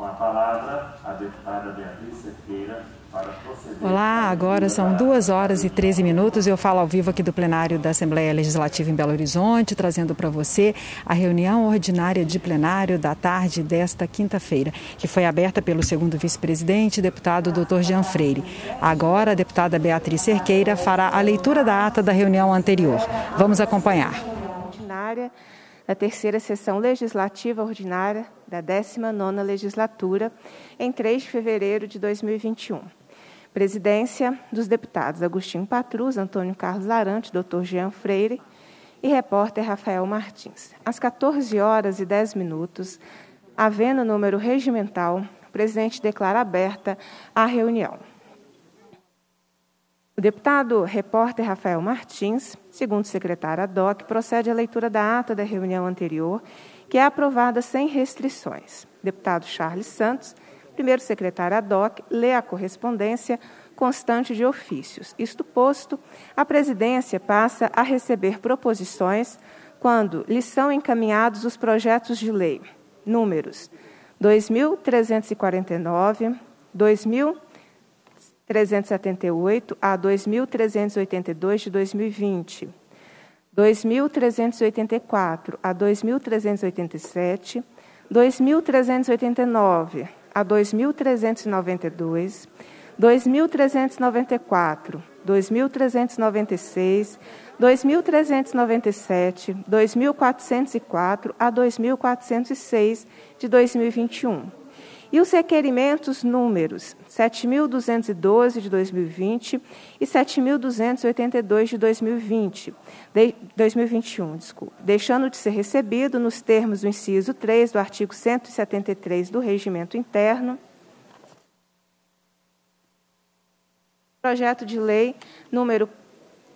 Com a palavra, a deputada Beatriz Cerqueira Olá, agora são duas horas e 13 minutos. Eu falo ao vivo aqui do plenário da Assembleia Legislativa em Belo Horizonte, trazendo para você a reunião ordinária de plenário da tarde desta quinta-feira, que foi aberta pelo segundo vice-presidente, deputado Dr. Jean Freire. Agora, a deputada Beatriz Cerqueira fará a leitura da ata da reunião anterior. Vamos acompanhar. Ordinária na terceira sessão legislativa ordinária da 19ª legislatura, em 3 de fevereiro de 2021. Presidência dos deputados Agostinho Patrus, Antônio Carlos Larante, Dr. Jean Freire e repórter Rafael Martins. Às 14 horas e 10 minutos, havendo número regimental, o presidente declara aberta a reunião. O deputado repórter Rafael Martins, segundo secretário secretário hoc, procede à leitura da ata da reunião anterior, que é aprovada sem restrições. deputado Charles Santos, primeiro secretário hoc, lê a correspondência constante de ofícios. Isto posto, a presidência passa a receber proposições quando lhe são encaminhados os projetos de lei números 2349, 2349, 378 a 2382 de 2020, 2384 a 2387, 2389 a 2392, 2394, 2396, 2397, 2404 a 2406 de 2021. E os requerimentos números 7.212 de 2020 e 7.282 de 2020, de, 2021, desculpa, deixando de ser recebido nos termos do inciso 3 do artigo 173 do Regimento Interno. Projeto de Lei número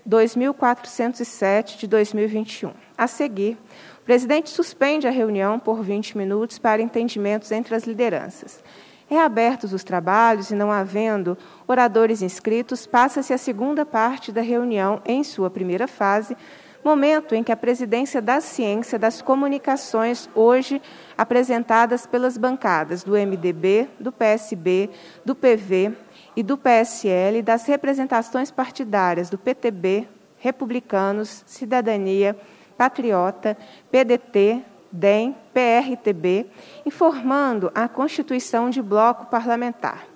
2407 de 2021. A seguir, o presidente suspende a reunião por 20 minutos para entendimentos entre as lideranças. Reabertos os trabalhos e não havendo oradores inscritos, passa-se a segunda parte da reunião em sua primeira fase, momento em que a presidência da Ciência das Comunicações, hoje apresentadas pelas bancadas do MDB, do PSB, do PV e do PSL, das representações partidárias do PTB, Republicanos, Cidadania, Patriota, PDT, DEM, PRTB, informando a constituição de bloco parlamentar.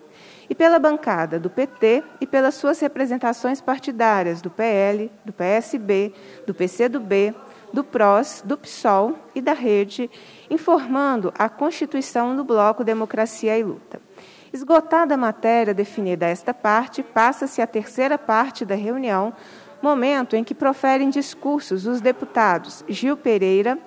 E pela bancada do PT e pelas suas representações partidárias do PL, do PSB, do PCdoB, do PROS, do PSOL e da Rede, informando a constituição do bloco Democracia e Luta. Esgotada a matéria definida a esta parte, passa-se a terceira parte da reunião, momento em que proferem discursos os deputados Gil Pereira,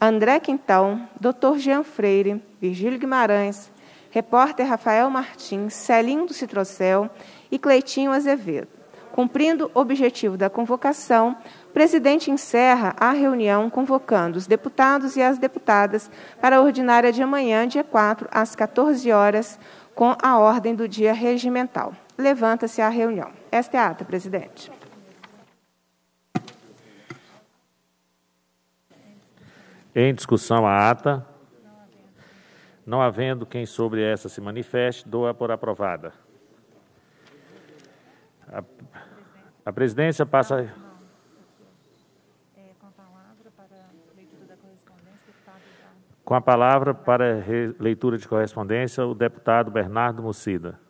André Quintão, Dr. Jean Freire, Virgílio Guimarães, repórter Rafael Martins, Celinho do Citrocel e Cleitinho Azevedo. Cumprindo o objetivo da convocação, o presidente encerra a reunião convocando os deputados e as deputadas para a ordinária de amanhã, dia 4, às 14 horas, com a ordem do dia regimental. Levanta-se a reunião. Esta é a ata, presidente. Em discussão a ata. Não havendo quem sobre essa se manifeste, doa por aprovada. A, a presidência passa. É, com a palavra para leitura de correspondência, o deputado Bernardo Mucida.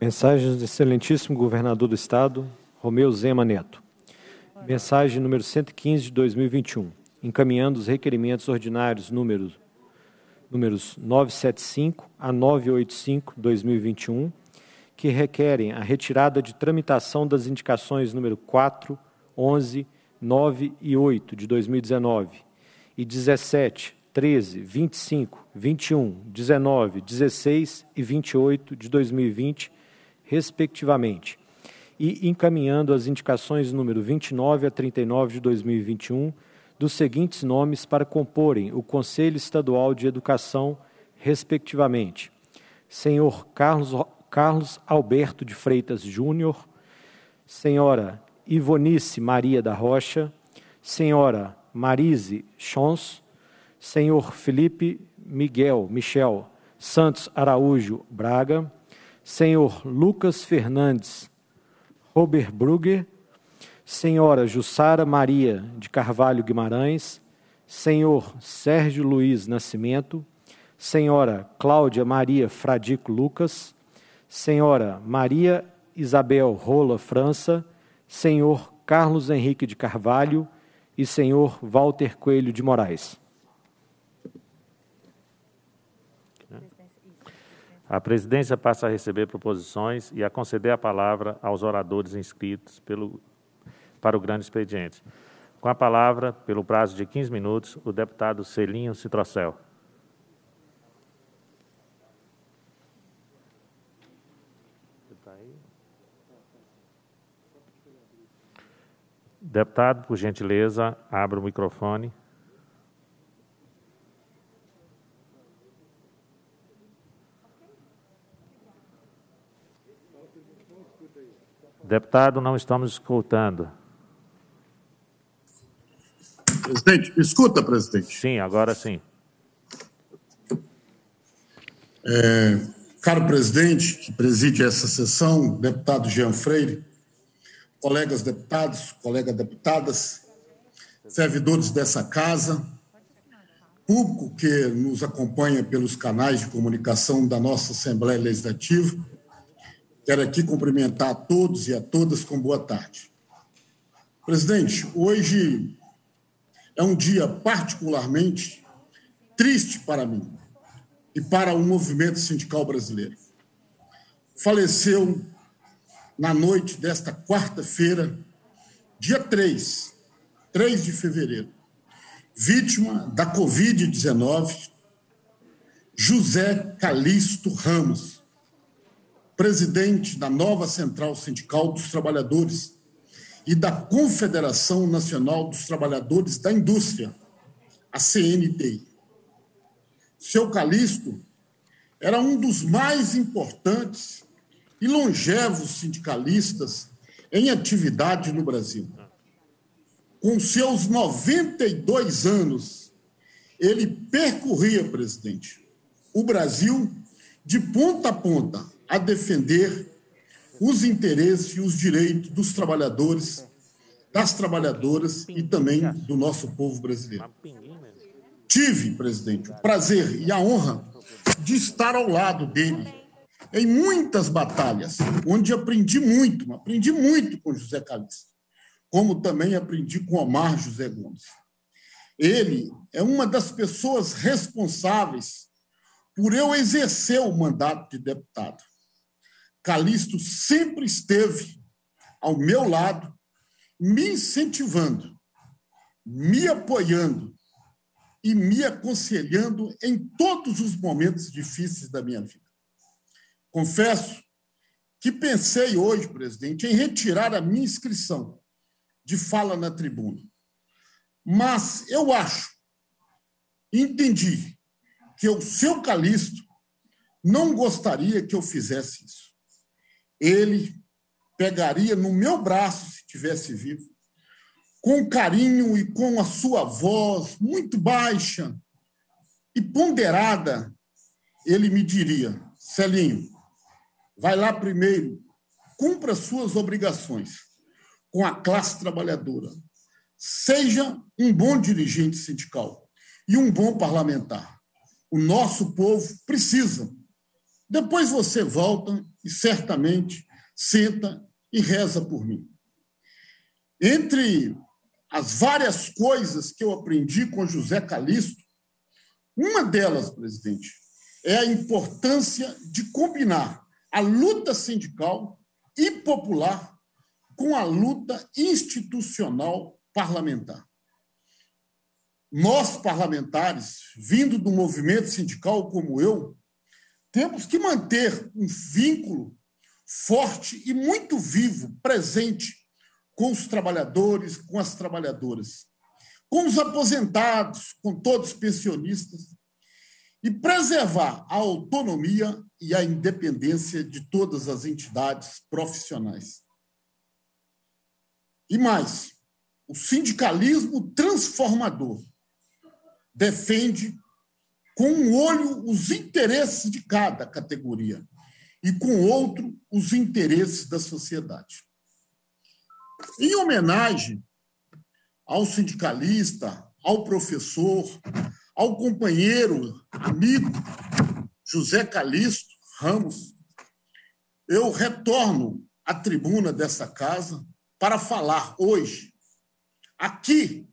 Mensagens do excelentíssimo governador do Estado, Romeu Zema Neto. Mensagem número 115 de 2021 encaminhando os requerimentos ordinários números, números 975 a 985, 2021, que requerem a retirada de tramitação das indicações número 4, 11, 9 e 8 de 2019 e 17, 13, 25, 21, 19, 16 e 28 de 2020, respectivamente, e encaminhando as indicações número 29 a 39 de 2021 dos seguintes nomes para comporem o Conselho Estadual de Educação, respectivamente: senhor Carlos, Carlos Alberto de Freitas Júnior, senhora Ivonice Maria da Rocha, senhora Marise Chons, senhor Felipe Miguel Michel Santos Araújo Braga, senhor Lucas Fernandes Robert Brugger, Senhora Jussara Maria de Carvalho Guimarães, Senhor Sérgio Luiz Nascimento, Senhora Cláudia Maria Fradico Lucas, Senhora Maria Isabel Rola França, Senhor Carlos Henrique de Carvalho e Senhor Walter Coelho de Moraes. A presidência passa a receber proposições e a conceder a palavra aos oradores inscritos pelo para o grande expediente. Com a palavra, pelo prazo de 15 minutos, o deputado Celinho Citrocel. Deputado, por gentileza, abra o microfone. Deputado, não estamos escutando. Presidente, me escuta, presidente? Sim, agora sim. É, caro presidente, que preside essa sessão, deputado Jean Freire, colegas deputados, colegas deputadas, servidores dessa casa, público que nos acompanha pelos canais de comunicação da nossa Assembleia Legislativa, quero aqui cumprimentar a todos e a todas com boa tarde. Presidente, hoje é um dia particularmente triste para mim e para o movimento sindical brasileiro. Faleceu na noite desta quarta-feira, dia 3, 3 de fevereiro, vítima da Covid-19, José Calixto Ramos, presidente da nova Central Sindical dos Trabalhadores e da Confederação Nacional dos Trabalhadores da Indústria, a CNTI. Seu Calixto era um dos mais importantes e longevos sindicalistas em atividade no Brasil. Com seus 92 anos, ele percorria, presidente, o Brasil de ponta a ponta a defender os interesses e os direitos dos trabalhadores, das trabalhadoras e também do nosso povo brasileiro. Tive, presidente, o prazer e a honra de estar ao lado dele em muitas batalhas, onde aprendi muito, aprendi muito com José Calixto, como também aprendi com Omar José Gomes. Ele é uma das pessoas responsáveis por eu exercer o mandato de deputado. Calixto sempre esteve ao meu lado, me incentivando, me apoiando e me aconselhando em todos os momentos difíceis da minha vida. Confesso que pensei hoje, presidente, em retirar a minha inscrição de fala na tribuna. Mas eu acho, entendi, que o seu Calixto não gostaria que eu fizesse isso ele pegaria no meu braço, se tivesse vivo, com carinho e com a sua voz muito baixa e ponderada, ele me diria: Celinho, vai lá primeiro, cumpra suas obrigações com a classe trabalhadora, seja um bom dirigente sindical e um bom parlamentar. O nosso povo precisa depois você volta e certamente senta e reza por mim. Entre as várias coisas que eu aprendi com José Calixto, uma delas, presidente, é a importância de combinar a luta sindical e popular com a luta institucional parlamentar. Nós, parlamentares, vindo do movimento sindical como eu, temos que manter um vínculo forte e muito vivo, presente com os trabalhadores, com as trabalhadoras, com os aposentados, com todos os pensionistas, e preservar a autonomia e a independência de todas as entidades profissionais. E mais, o sindicalismo transformador defende com um olho os interesses de cada categoria e com outro os interesses da sociedade. Em homenagem ao sindicalista, ao professor, ao companheiro, amigo José Calixto Ramos, eu retorno à tribuna dessa casa para falar hoje, aqui,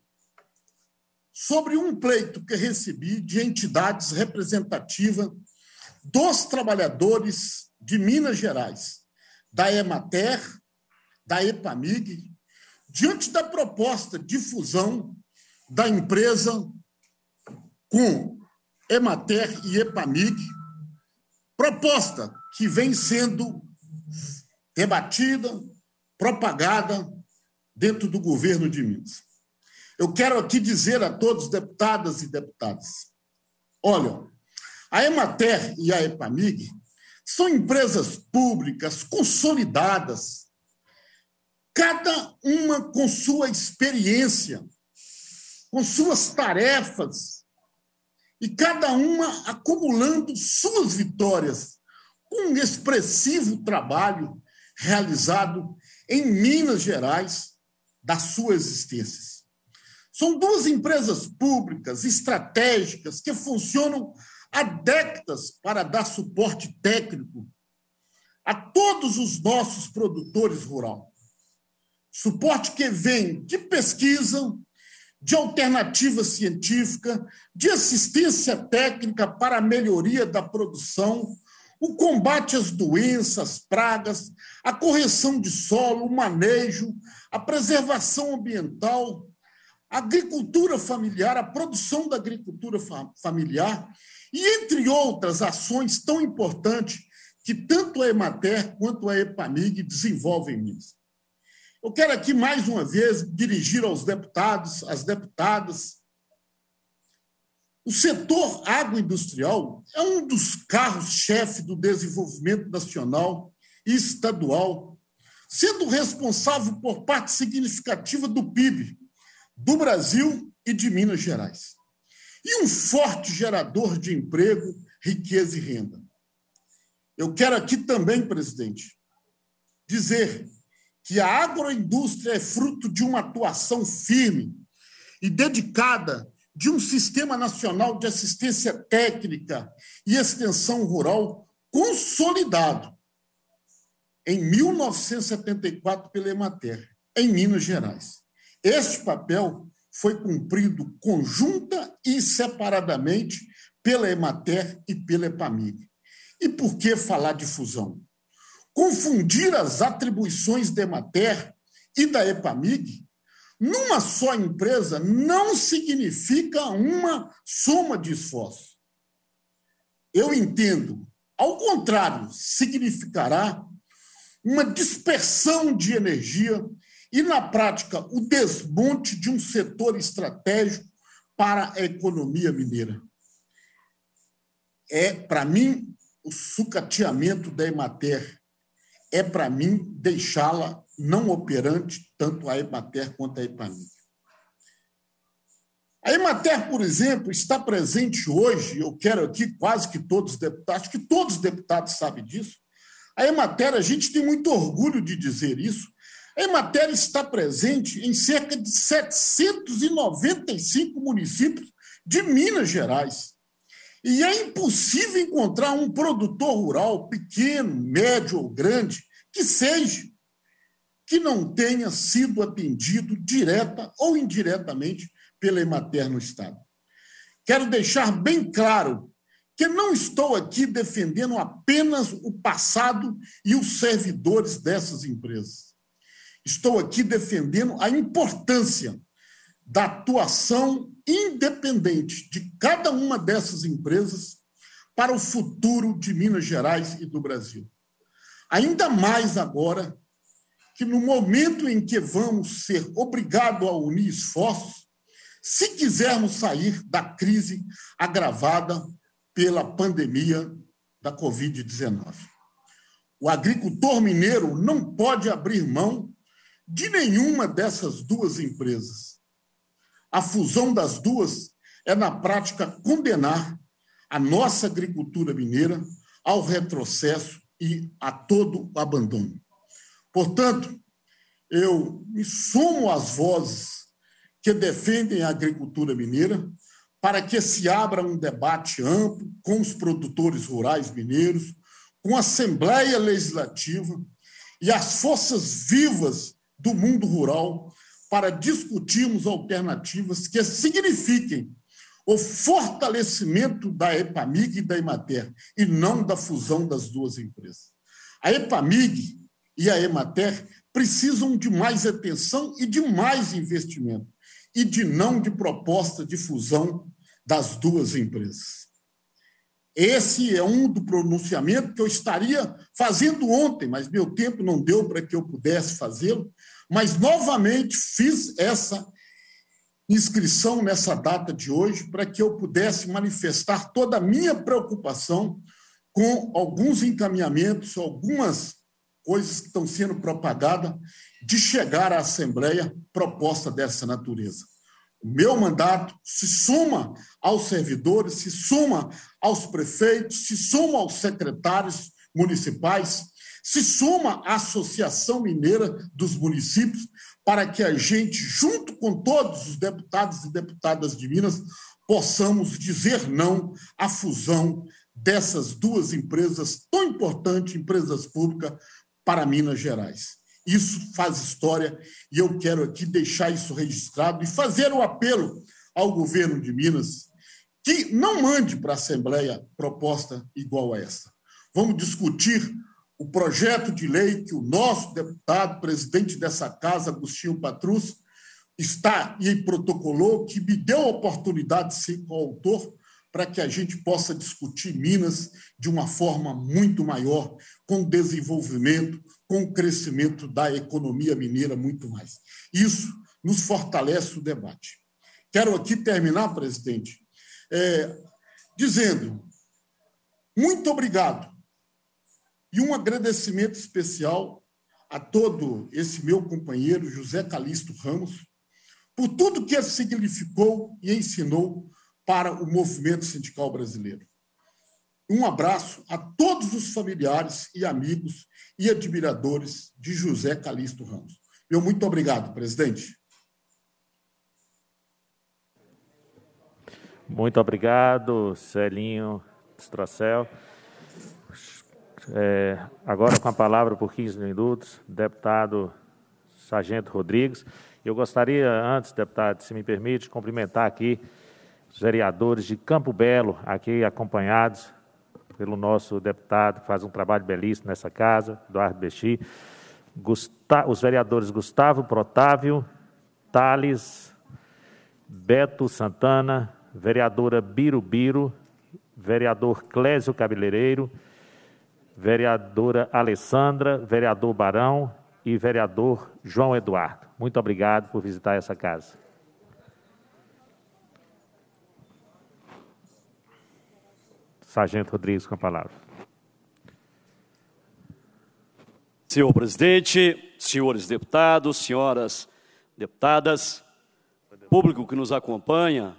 sobre um pleito que recebi de entidades representativas dos trabalhadores de Minas Gerais, da Emater, da Epamig, diante da proposta de fusão da empresa com Emater e Epamig, proposta que vem sendo debatida, propagada dentro do governo de Minas. Eu quero aqui dizer a todos, deputadas e deputados: olha, a Emater e a Epamig são empresas públicas consolidadas, cada uma com sua experiência, com suas tarefas, e cada uma acumulando suas vitórias com um expressivo trabalho realizado em Minas Gerais da sua existência. São duas empresas públicas estratégicas que funcionam há décadas para dar suporte técnico a todos os nossos produtores rurais. Suporte que vem de pesquisa, de alternativa científica, de assistência técnica para a melhoria da produção, o combate às doenças, pragas, a correção de solo, o manejo, a preservação ambiental, a agricultura familiar, a produção da agricultura familiar, e entre outras ações tão importantes que tanto a Emater quanto a Epamig desenvolvem nisso. Eu quero aqui, mais uma vez, dirigir aos deputados, às deputadas. O setor agroindustrial é um dos carros-chefe do desenvolvimento nacional e estadual, sendo responsável por parte significativa do PIB, do Brasil e de Minas Gerais. E um forte gerador de emprego, riqueza e renda. Eu quero aqui também, presidente, dizer que a agroindústria é fruto de uma atuação firme e dedicada de um sistema nacional de assistência técnica e extensão rural consolidado em 1974 pela Emater, em Minas Gerais. Este papel foi cumprido conjunta e separadamente pela Emater e pela Epamig. E por que falar de fusão? Confundir as atribuições da Emater e da Epamig numa só empresa não significa uma soma de esforços. Eu entendo, ao contrário, significará uma dispersão de energia e, na prática, o desmonte de um setor estratégico para a economia mineira. É, para mim, o sucateamento da Emater. É, para mim, deixá-la não operante, tanto a Emater quanto a Epamir. A Emater, por exemplo, está presente hoje, eu quero aqui quase que todos os deputados, acho que todos os deputados sabem disso. A Emater, a gente tem muito orgulho de dizer isso, Emater está presente em cerca de 795 municípios de Minas Gerais. E é impossível encontrar um produtor rural pequeno, médio ou grande que seja que não tenha sido atendido direta ou indiretamente pela Emater no estado. Quero deixar bem claro que não estou aqui defendendo apenas o passado e os servidores dessas empresas estou aqui defendendo a importância da atuação independente de cada uma dessas empresas para o futuro de Minas Gerais e do Brasil. Ainda mais agora que, no momento em que vamos ser obrigados a unir esforços, se quisermos sair da crise agravada pela pandemia da Covid-19. O agricultor mineiro não pode abrir mão de nenhuma dessas duas empresas. A fusão das duas é, na prática, condenar a nossa agricultura mineira ao retrocesso e a todo o abandono. Portanto, eu me sumo às vozes que defendem a agricultura mineira para que se abra um debate amplo com os produtores rurais mineiros, com a Assembleia Legislativa e as forças vivas do mundo rural para discutirmos alternativas que signifiquem o fortalecimento da EPAMIG e da EMATER, e não da fusão das duas empresas. A EPAMIG e a EMATER precisam de mais atenção e de mais investimento, e de não de proposta de fusão das duas empresas. Esse é um do pronunciamento que eu estaria fazendo ontem, mas meu tempo não deu para que eu pudesse fazê-lo. Mas novamente fiz essa inscrição nessa data de hoje para que eu pudesse manifestar toda a minha preocupação com alguns encaminhamentos, algumas coisas que estão sendo propagadas de chegar à Assembleia proposta dessa natureza meu mandato se suma aos servidores, se suma aos prefeitos, se suma aos secretários municipais, se suma à Associação Mineira dos Municípios, para que a gente, junto com todos os deputados e deputadas de Minas, possamos dizer não à fusão dessas duas empresas tão importantes, empresas públicas, para Minas Gerais. Isso faz história e eu quero aqui deixar isso registrado e fazer um apelo ao governo de Minas que não mande para a Assembleia proposta igual a essa. Vamos discutir o projeto de lei que o nosso deputado, presidente dessa casa, Agostinho Patrus, está e protocolou, que me deu a oportunidade de ser coautor para que a gente possa discutir Minas de uma forma muito maior, com desenvolvimento, com o crescimento da economia mineira muito mais. Isso nos fortalece o debate. Quero aqui terminar, presidente, é, dizendo muito obrigado e um agradecimento especial a todo esse meu companheiro José Calixto Ramos por tudo que significou e ensinou para o movimento sindical brasileiro um abraço a todos os familiares e amigos e admiradores de José Calixto Ramos. Eu muito obrigado, presidente. Muito obrigado, Celinho Stracel. É, agora com a palavra por 15 minutos, deputado Sargento Rodrigues. Eu gostaria, antes, deputado, se me permite, cumprimentar aqui os vereadores de Campo Belo, aqui acompanhados pelo nosso deputado, que faz um trabalho belíssimo nessa casa, Eduardo Bexi, os vereadores Gustavo Protávio, Tales, Beto Santana, vereadora Biro, vereador Clésio Cabeleireiro, vereadora Alessandra, vereador Barão e vereador João Eduardo. Muito obrigado por visitar essa casa. Sargento Rodrigues com a palavra. Senhor presidente, senhores deputados, senhoras deputadas, público que nos acompanha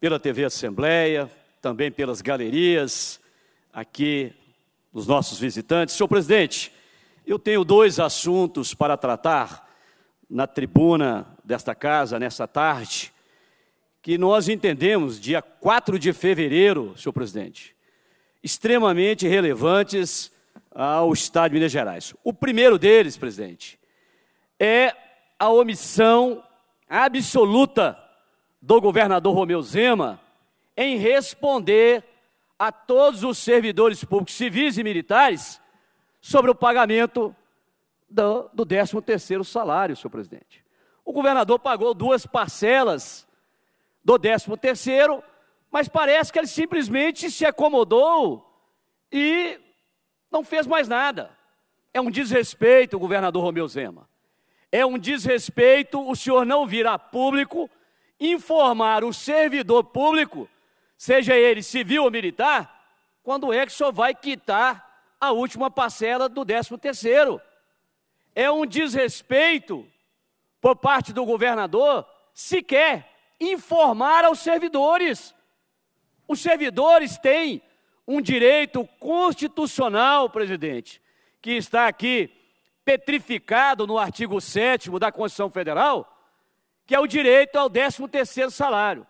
pela TV Assembleia, também pelas galerias aqui dos nossos visitantes. Senhor presidente, eu tenho dois assuntos para tratar na tribuna desta casa nesta tarde, que nós entendemos, dia 4 de fevereiro, senhor presidente, extremamente relevantes ao Estado de Minas Gerais. O primeiro deles, presidente, é a omissão absoluta do governador Romeu Zema em responder a todos os servidores públicos civis e militares sobre o pagamento do, do 13º salário, senhor presidente. O governador pagou duas parcelas do 13º mas parece que ele simplesmente se acomodou e não fez mais nada. É um desrespeito, governador Romeu Zema. É um desrespeito o senhor não vir a público informar o servidor público, seja ele civil ou militar, quando é que o senhor vai quitar a última parcela do 13 terceiro. É um desrespeito por parte do governador sequer informar aos servidores os servidores têm um direito constitucional, presidente, que está aqui petrificado no artigo 7 da Constituição Federal, que é o direito ao 13º salário.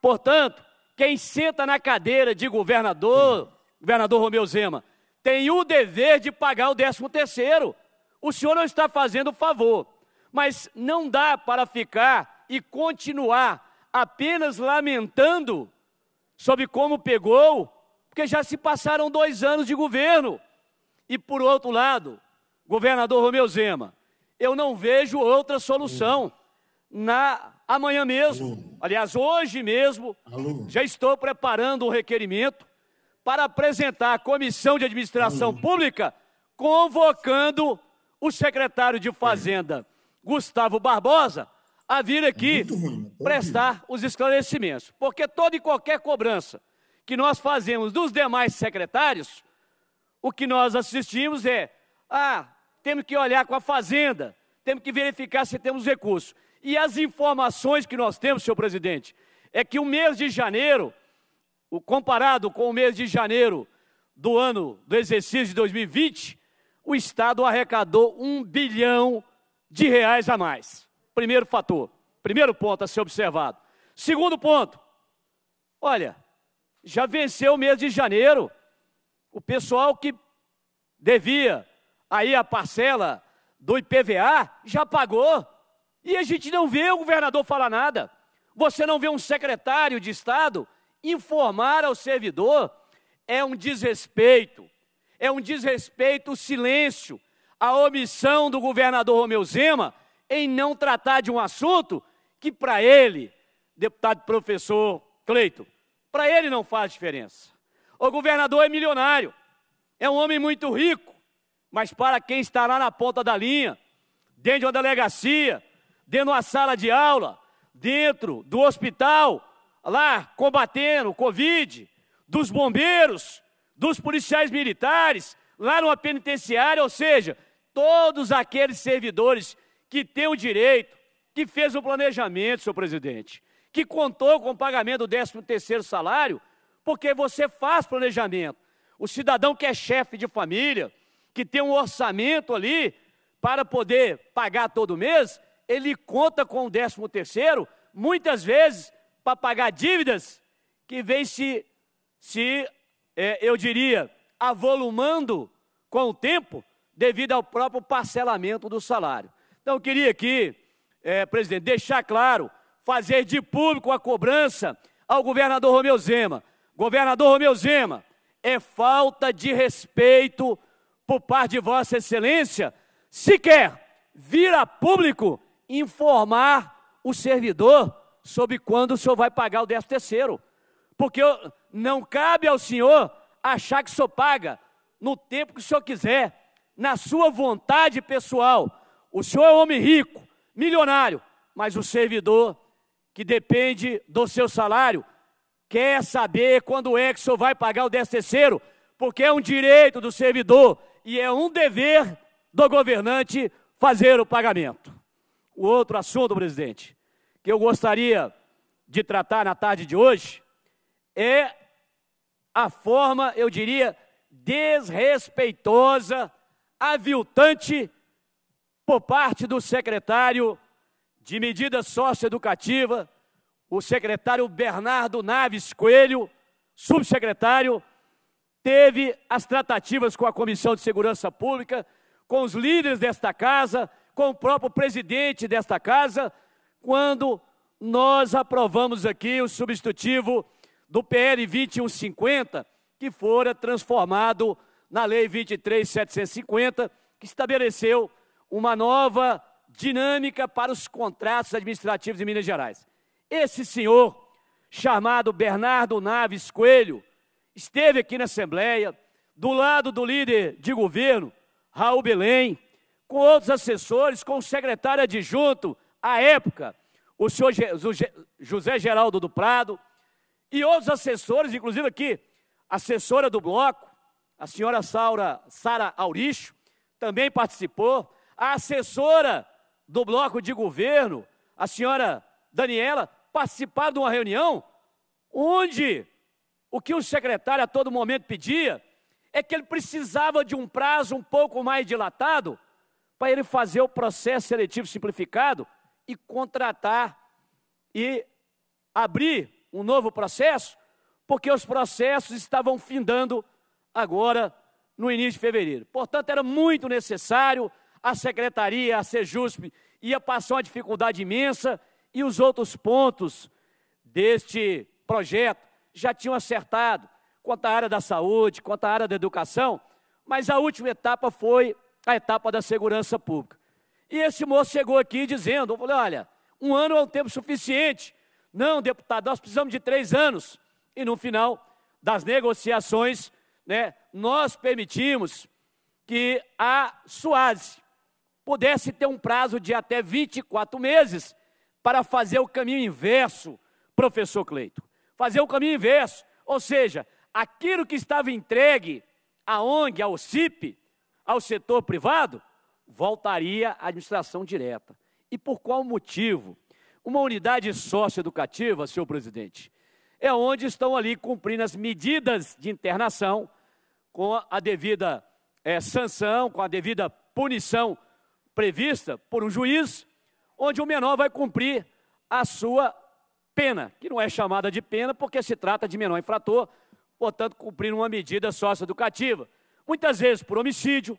Portanto, quem senta na cadeira de governador, governador Romeu Zema, tem o dever de pagar o 13º. O senhor não está fazendo favor, mas não dá para ficar e continuar apenas lamentando sobre como pegou, porque já se passaram dois anos de governo. E por outro lado, governador Romeu Zema, eu não vejo outra solução. Na amanhã mesmo, aliás, hoje mesmo, já estou preparando um requerimento para apresentar à Comissão de Administração Pública, convocando o secretário de Fazenda, Gustavo Barbosa, a vir aqui é ruim, né? prestar os esclarecimentos. Porque toda e qualquer cobrança que nós fazemos dos demais secretários, o que nós assistimos é: ah, temos que olhar com a Fazenda, temos que verificar se temos recursos. E as informações que nós temos, senhor presidente, é que o mês de janeiro, comparado com o mês de janeiro do ano do exercício de 2020, o Estado arrecadou um bilhão de reais a mais. Primeiro fator, primeiro ponto a ser observado. Segundo ponto, olha, já venceu o mês de janeiro, o pessoal que devia aí a parcela do IPVA já pagou. E a gente não vê o governador falar nada. Você não vê um secretário de Estado informar ao servidor. É um desrespeito. É um desrespeito o silêncio, a omissão do governador Romeu Zema em não tratar de um assunto que para ele, deputado professor Cleito, para ele não faz diferença. O governador é milionário, é um homem muito rico, mas para quem está lá na ponta da linha, dentro de uma delegacia, dentro de uma sala de aula, dentro do hospital, lá combatendo o Covid, dos bombeiros, dos policiais militares, lá numa penitenciária, ou seja, todos aqueles servidores que tem o direito, que fez o planejamento, senhor presidente, que contou com o pagamento do 13º salário, porque você faz planejamento. O cidadão que é chefe de família, que tem um orçamento ali para poder pagar todo mês, ele conta com o 13º, muitas vezes, para pagar dívidas que vem se, se é, eu diria, avolumando com o tempo devido ao próprio parcelamento do salário. Então, eu queria aqui, é, presidente, deixar claro, fazer de público a cobrança ao governador Romeu Zema. Governador Romeu Zema, é falta de respeito por parte de Vossa Excelência sequer vir a público informar o servidor sobre quando o senhor vai pagar o 13 terceiro. Porque eu, não cabe ao senhor achar que o senhor paga no tempo que o senhor quiser, na sua vontade pessoal. O senhor é um homem rico, milionário, mas o servidor que depende do seu salário quer saber quando é que o senhor vai pagar o 10 terceiro, porque é um direito do servidor e é um dever do governante fazer o pagamento. O outro assunto, presidente, que eu gostaria de tratar na tarde de hoje é a forma, eu diria, desrespeitosa, aviltante por parte do secretário de Medidas socioeducativa, o secretário Bernardo Naves Coelho, subsecretário, teve as tratativas com a Comissão de Segurança Pública, com os líderes desta casa, com o próprio presidente desta casa, quando nós aprovamos aqui o substitutivo do PL 2150, que fora transformado na Lei 23750, que estabeleceu uma nova dinâmica para os contratos administrativos em Minas Gerais. Esse senhor, chamado Bernardo Naves Coelho, esteve aqui na Assembleia, do lado do líder de governo, Raul Belém, com outros assessores, com o secretário adjunto, à época, o senhor José Geraldo do Prado, e outros assessores, inclusive aqui, assessora do bloco, a senhora Saura, Sara Auricho, também participou, a assessora do bloco de governo, a senhora Daniela, participar de uma reunião onde o que o secretário a todo momento pedia é que ele precisava de um prazo um pouco mais dilatado para ele fazer o processo seletivo simplificado e contratar e abrir um novo processo, porque os processos estavam findando agora no início de fevereiro. Portanto, era muito necessário a secretaria, a Sejusp, ia passar uma dificuldade imensa e os outros pontos deste projeto já tinham acertado, quanto à área da saúde, quanto à área da educação, mas a última etapa foi a etapa da segurança pública. E esse moço chegou aqui dizendo, eu falei, olha, um ano é um tempo suficiente. Não, deputado, nós precisamos de três anos. E no final das negociações, né, nós permitimos que a SUASE, pudesse ter um prazo de até 24 meses para fazer o caminho inverso, professor Cleito. Fazer o caminho inverso, ou seja, aquilo que estava entregue à ONG, ao CIP, ao setor privado, voltaria à administração direta. E por qual motivo? Uma unidade socioeducativa, senhor presidente, é onde estão ali cumprindo as medidas de internação com a devida é, sanção, com a devida punição prevista por um juiz, onde o menor vai cumprir a sua pena, que não é chamada de pena porque se trata de menor infrator, portanto, cumprindo uma medida socioeducativa. Muitas vezes por homicídio,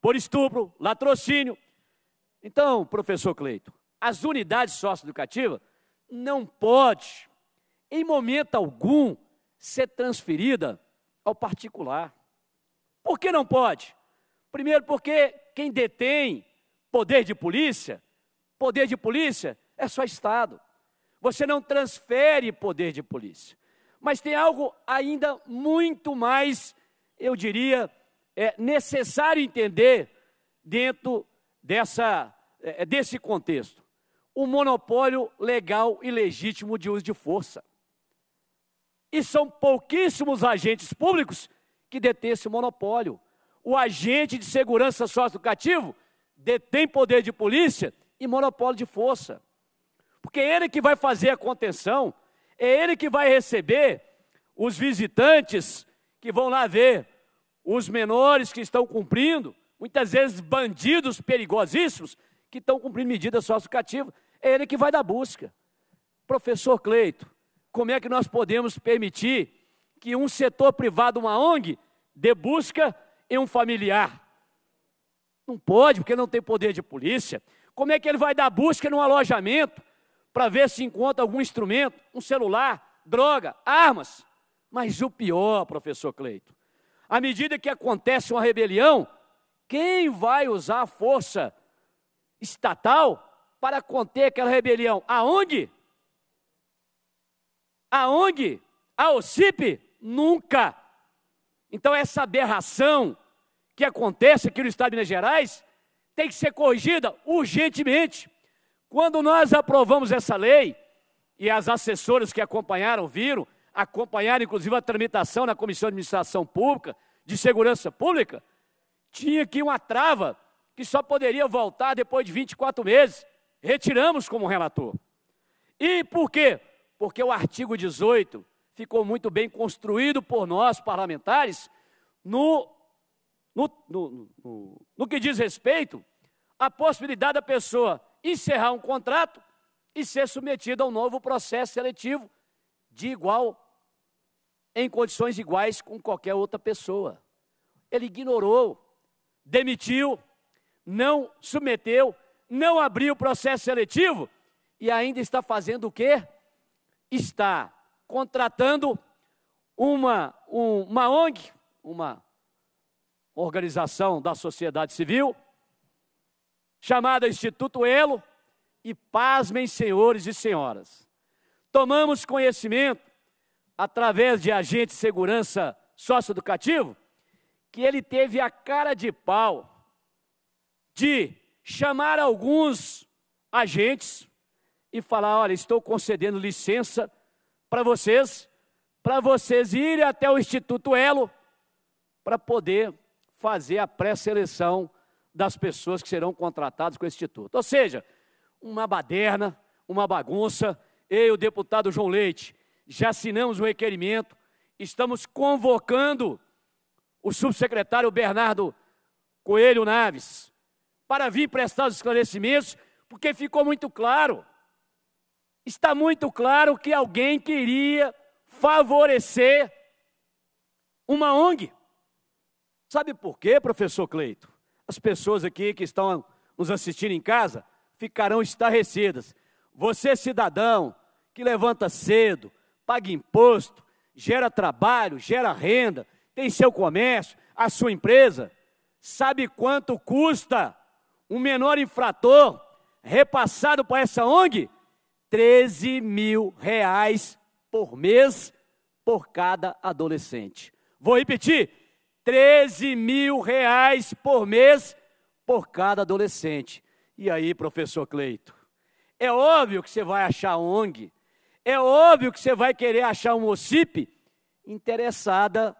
por estupro, latrocínio. Então, professor Cleito, as unidades socioeducativas não pode, em momento algum, ser transferida ao particular. Por que não pode? Primeiro, porque quem detém Poder de polícia? Poder de polícia é só Estado. Você não transfere poder de polícia. Mas tem algo ainda muito mais, eu diria, é necessário entender dentro dessa, é, é, desse contexto. O monopólio legal e legítimo de uso de força. E são pouquíssimos agentes públicos que detêm esse monopólio. O agente de segurança socioeducativo detém poder de polícia e monopólio de força. Porque é ele que vai fazer a contenção, é ele que vai receber os visitantes que vão lá ver os menores que estão cumprindo, muitas vezes bandidos perigosíssimos que estão cumprindo medidas sociocativas, é ele que vai dar busca. Professor Cleito, como é que nós podemos permitir que um setor privado, uma ONG, dê busca em um familiar? Não pode, porque não tem poder de polícia. Como é que ele vai dar busca num alojamento para ver se encontra algum instrumento, um celular, droga, armas? Mas o pior, professor Cleito, à medida que acontece uma rebelião, quem vai usar a força estatal para conter aquela rebelião? A ONG? A ONG? A OCIP? Nunca. Então essa aberração que acontece aqui no Estado de Minas Gerais tem que ser corrigida urgentemente. Quando nós aprovamos essa lei, e as assessoras que acompanharam viram, acompanharam inclusive a tramitação na Comissão de Administração Pública, de Segurança Pública, tinha aqui uma trava que só poderia voltar depois de 24 meses. Retiramos como relator. E por quê? Porque o artigo 18 ficou muito bem construído por nós parlamentares no no, no, no, no que diz respeito à possibilidade da pessoa encerrar um contrato e ser submetida a um novo processo seletivo de igual, em condições iguais com qualquer outra pessoa. Ele ignorou, demitiu, não submeteu, não abriu o processo seletivo e ainda está fazendo o quê? Está contratando uma, um, uma ONG, uma organização da sociedade civil, chamada Instituto Elo, e pasmem, senhores e senhoras, tomamos conhecimento, através de agente de segurança socioeducativo, que ele teve a cara de pau de chamar alguns agentes e falar: olha, estou concedendo licença para vocês, para vocês irem até o Instituto Elo para poder fazer a pré-seleção das pessoas que serão contratadas com o Instituto. Ou seja, uma baderna, uma bagunça. Eu e o deputado João Leite já assinamos um requerimento, estamos convocando o subsecretário Bernardo Coelho Naves para vir prestar os esclarecimentos, porque ficou muito claro. Está muito claro que alguém queria favorecer uma ONG. Sabe por quê, professor Cleito? As pessoas aqui que estão nos assistindo em casa ficarão estarrecidas. Você, cidadão, que levanta cedo, paga imposto, gera trabalho, gera renda, tem seu comércio, a sua empresa, sabe quanto custa um menor infrator repassado para essa ONG? 13 mil reais por mês por cada adolescente. Vou repetir: 13 mil reais por mês por cada adolescente. E aí, professor Cleito? É óbvio que você vai achar ONG, é óbvio que você vai querer achar um OCIP interessada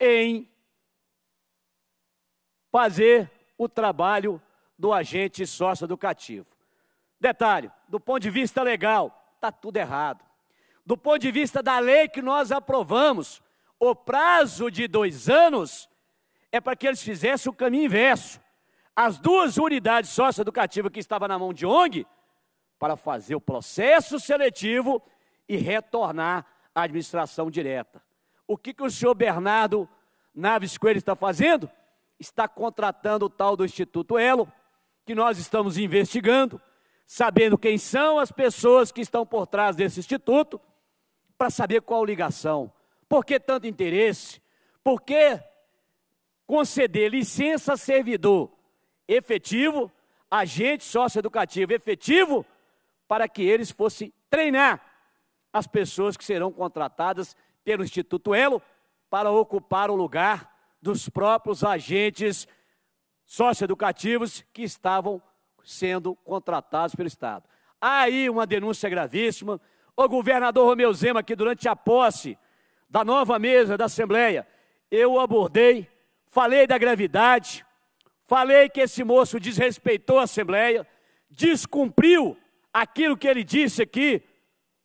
em fazer o trabalho do agente socioeducativo. Detalhe, do ponto de vista legal, está tudo errado. Do ponto de vista da lei que nós aprovamos, o prazo de dois anos é para que eles fizessem o caminho inverso. As duas unidades socioeducativas que estavam na mão de ONG, para fazer o processo seletivo e retornar à administração direta. O que, que o senhor Bernardo Naves Coelho está fazendo? Está contratando o tal do Instituto Elo, que nós estamos investigando, sabendo quem são as pessoas que estão por trás desse instituto, para saber qual ligação por que tanto interesse? Por que conceder licença servidor efetivo, agente socioeducativo efetivo, para que eles fossem treinar as pessoas que serão contratadas pelo Instituto Elo para ocupar o lugar dos próprios agentes socioeducativos que estavam sendo contratados pelo Estado. Aí uma denúncia gravíssima. O governador Romeu Zema, que durante a posse da nova mesa da Assembleia, eu abordei, falei da gravidade, falei que esse moço desrespeitou a Assembleia, descumpriu aquilo que ele disse aqui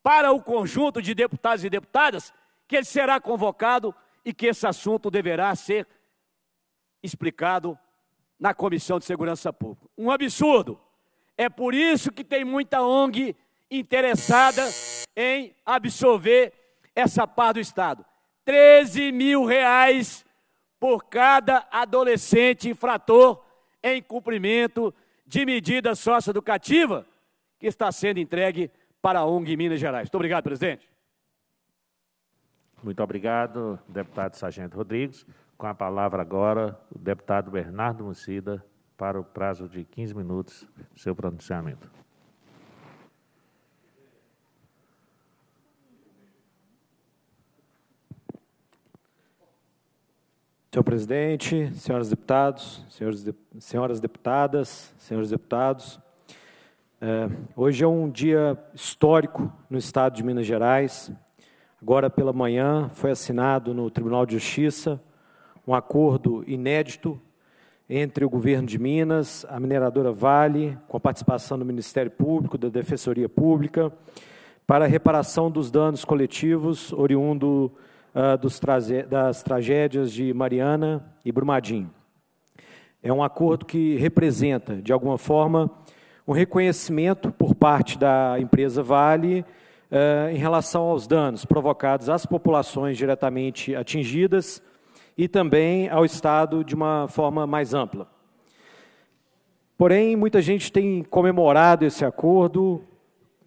para o conjunto de deputados e deputadas, que ele será convocado e que esse assunto deverá ser explicado na Comissão de Segurança Pública. Um absurdo. É por isso que tem muita ONG interessada em absorver essa parte do Estado. 13 mil reais por cada adolescente infrator em cumprimento de medida socioeducativa que está sendo entregue para a ONG em Minas Gerais. Muito obrigado, presidente. Muito obrigado, deputado Sargento Rodrigues. Com a palavra agora, o deputado Bernardo Mucida, para o prazo de 15 minutos, seu pronunciamento. Senhor presidente, senhoras deputados, senhores, senhoras deputadas, senhores deputados, é, hoje é um dia histórico no estado de Minas Gerais. Agora pela manhã foi assinado no Tribunal de Justiça um acordo inédito entre o governo de Minas, a mineradora Vale, com a participação do Ministério Público, da Defensoria Pública, para a reparação dos danos coletivos oriundo ah, dos, das tragédias de Mariana e Brumadinho. É um acordo que representa, de alguma forma, um reconhecimento por parte da empresa Vale uh, em relação aos danos provocados às populações diretamente atingidas e também ao Estado de uma forma mais ampla. Porém, muita gente tem comemorado esse acordo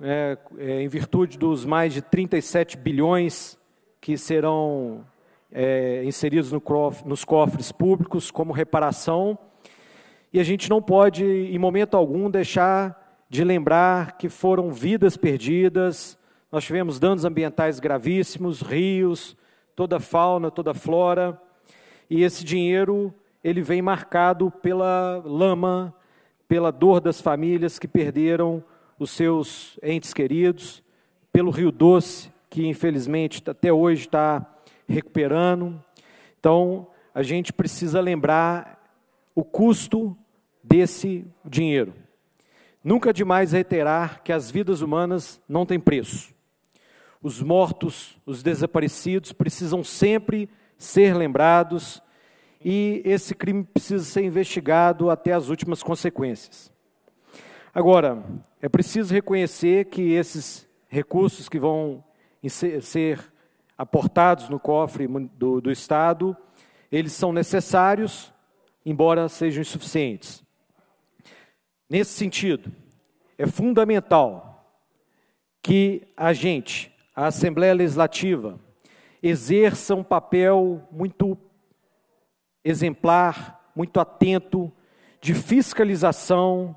é, é, em virtude dos mais de 37 bilhões que serão é, inseridos no cof, nos cofres públicos como reparação. E a gente não pode, em momento algum, deixar de lembrar que foram vidas perdidas, nós tivemos danos ambientais gravíssimos, rios, toda a fauna, toda a flora, e esse dinheiro ele vem marcado pela lama, pela dor das famílias que perderam os seus entes queridos, pelo Rio Doce, que infelizmente tá, até hoje está recuperando. Então, a gente precisa lembrar o custo desse dinheiro. Nunca demais reiterar que as vidas humanas não têm preço. Os mortos, os desaparecidos precisam sempre ser lembrados e esse crime precisa ser investigado até as últimas consequências. Agora, é preciso reconhecer que esses recursos que vão em ser, ser aportados no cofre do, do Estado, eles são necessários, embora sejam insuficientes. Nesse sentido, é fundamental que a gente, a Assembleia Legislativa, exerça um papel muito exemplar, muito atento, de fiscalização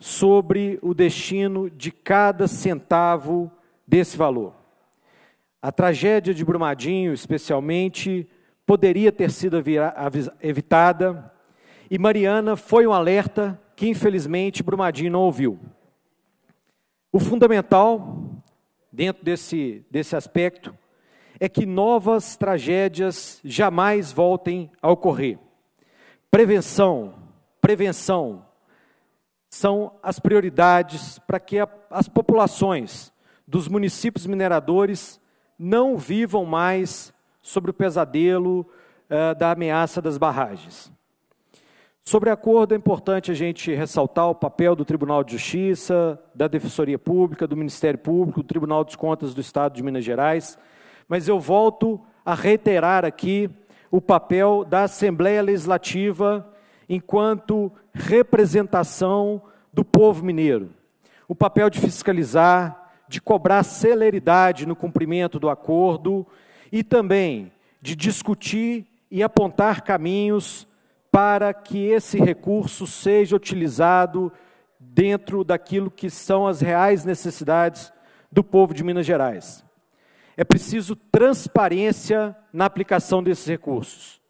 sobre o destino de cada centavo desse valor. A tragédia de Brumadinho, especialmente, poderia ter sido evitada, e Mariana foi um alerta que, infelizmente, Brumadinho não ouviu. O fundamental, dentro desse, desse aspecto, é que novas tragédias jamais voltem a ocorrer. Prevenção, prevenção são as prioridades para que a, as populações dos municípios mineradores não vivam mais sobre o pesadelo eh, da ameaça das barragens. Sobre acordo, é importante a gente ressaltar o papel do Tribunal de Justiça, da Defensoria Pública, do Ministério Público, do Tribunal dos Contas do Estado de Minas Gerais, mas eu volto a reiterar aqui o papel da Assembleia Legislativa enquanto representação do povo mineiro. O papel de fiscalizar, de cobrar celeridade no cumprimento do acordo e também de discutir e apontar caminhos para que esse recurso seja utilizado dentro daquilo que são as reais necessidades do povo de Minas Gerais. É preciso transparência na aplicação desses recursos.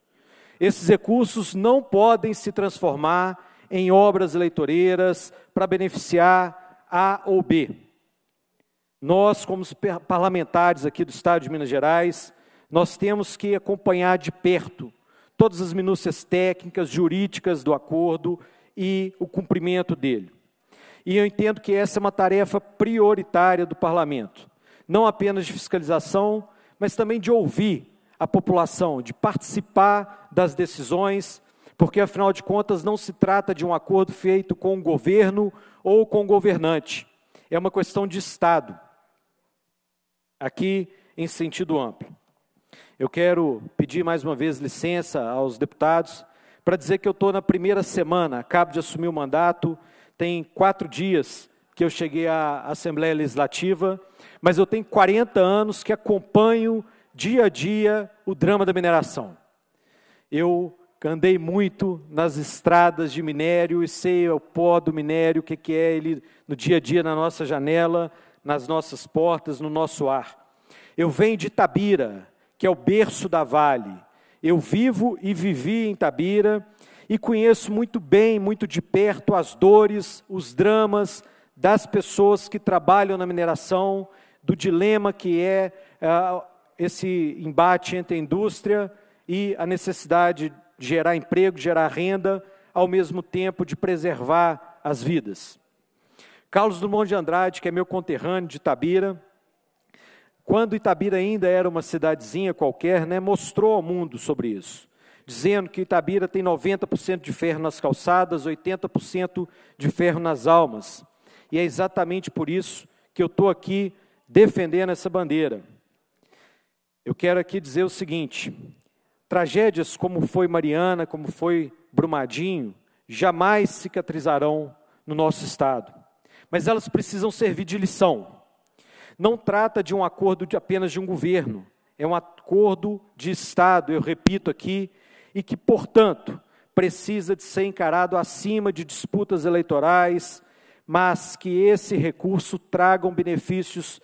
Esses recursos não podem se transformar em obras eleitoreiras para beneficiar A ou B. Nós, como parlamentares aqui do Estado de Minas Gerais, nós temos que acompanhar de perto todas as minúcias técnicas, jurídicas do acordo e o cumprimento dele. E eu entendo que essa é uma tarefa prioritária do parlamento, não apenas de fiscalização, mas também de ouvir a população, de participar das decisões, porque afinal de contas não se trata de um acordo feito com o governo ou com o governante. É uma questão de Estado aqui em sentido amplo. Eu quero pedir mais uma vez licença aos deputados para dizer que eu estou na primeira semana, acabo de assumir o mandato, tem quatro dias que eu cheguei à Assembleia Legislativa, mas eu tenho 40 anos que acompanho dia a dia o drama da mineração. Eu andei muito nas estradas de minério e sei o pó do minério, o que, que é ele no dia a dia na nossa janela, nas nossas portas, no nosso ar. Eu venho de Tabira, que é o berço da vale. Eu vivo e vivi em Tabira e conheço muito bem, muito de perto, as dores, os dramas das pessoas que trabalham na mineração, do dilema que é uh, esse embate entre a indústria e a necessidade de gerar emprego, gerar renda, ao mesmo tempo de preservar as vidas. Carlos Drummond de Andrade, que é meu conterrâneo de Itabira, quando Itabira ainda era uma cidadezinha qualquer, né, mostrou ao mundo sobre isso, dizendo que Itabira tem 90% de ferro nas calçadas, 80% de ferro nas almas. E é exatamente por isso que eu estou aqui defendendo essa bandeira. Eu quero aqui dizer o seguinte: tragédias como foi Mariana, como foi Brumadinho, jamais cicatrizarão no nosso estado mas elas precisam servir de lição. Não trata de um acordo de apenas de um governo, é um acordo de Estado, eu repito aqui, e que, portanto, precisa de ser encarado acima de disputas eleitorais, mas que esse recurso traga benefícios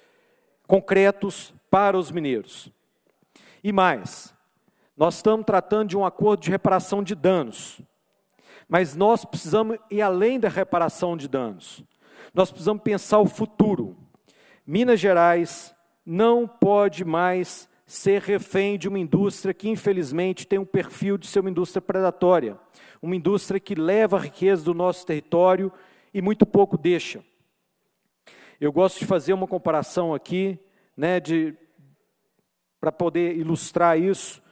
concretos para os mineiros. E mais, nós estamos tratando de um acordo de reparação de danos, mas nós precisamos ir além da reparação de danos. Nós precisamos pensar o futuro. Minas Gerais não pode mais ser refém de uma indústria que, infelizmente, tem um perfil de ser uma indústria predatória, uma indústria que leva a riqueza do nosso território e muito pouco deixa. Eu gosto de fazer uma comparação aqui, né, de para poder ilustrar isso,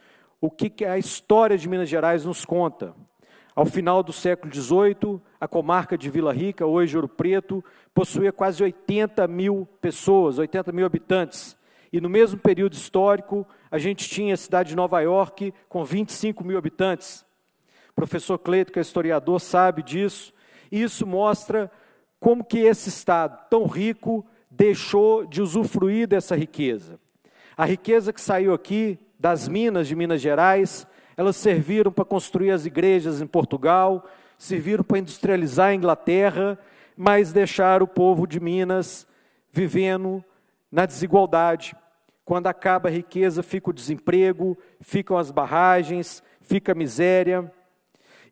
o que, que a história de Minas Gerais nos conta. Ao final do século XVIII, a comarca de Vila Rica, hoje Ouro Preto, possuía quase 80 mil pessoas, 80 mil habitantes. E no mesmo período histórico, a gente tinha a cidade de Nova York com 25 mil habitantes. O professor Cleito, que é historiador, sabe disso. E isso mostra como que esse estado tão rico deixou de usufruir dessa riqueza. A riqueza que saiu aqui das minas de Minas Gerais, elas serviram para construir as igrejas em Portugal, serviram para industrializar a Inglaterra, mas deixaram o povo de Minas vivendo na desigualdade. Quando acaba a riqueza, fica o desemprego, ficam as barragens, fica a miséria.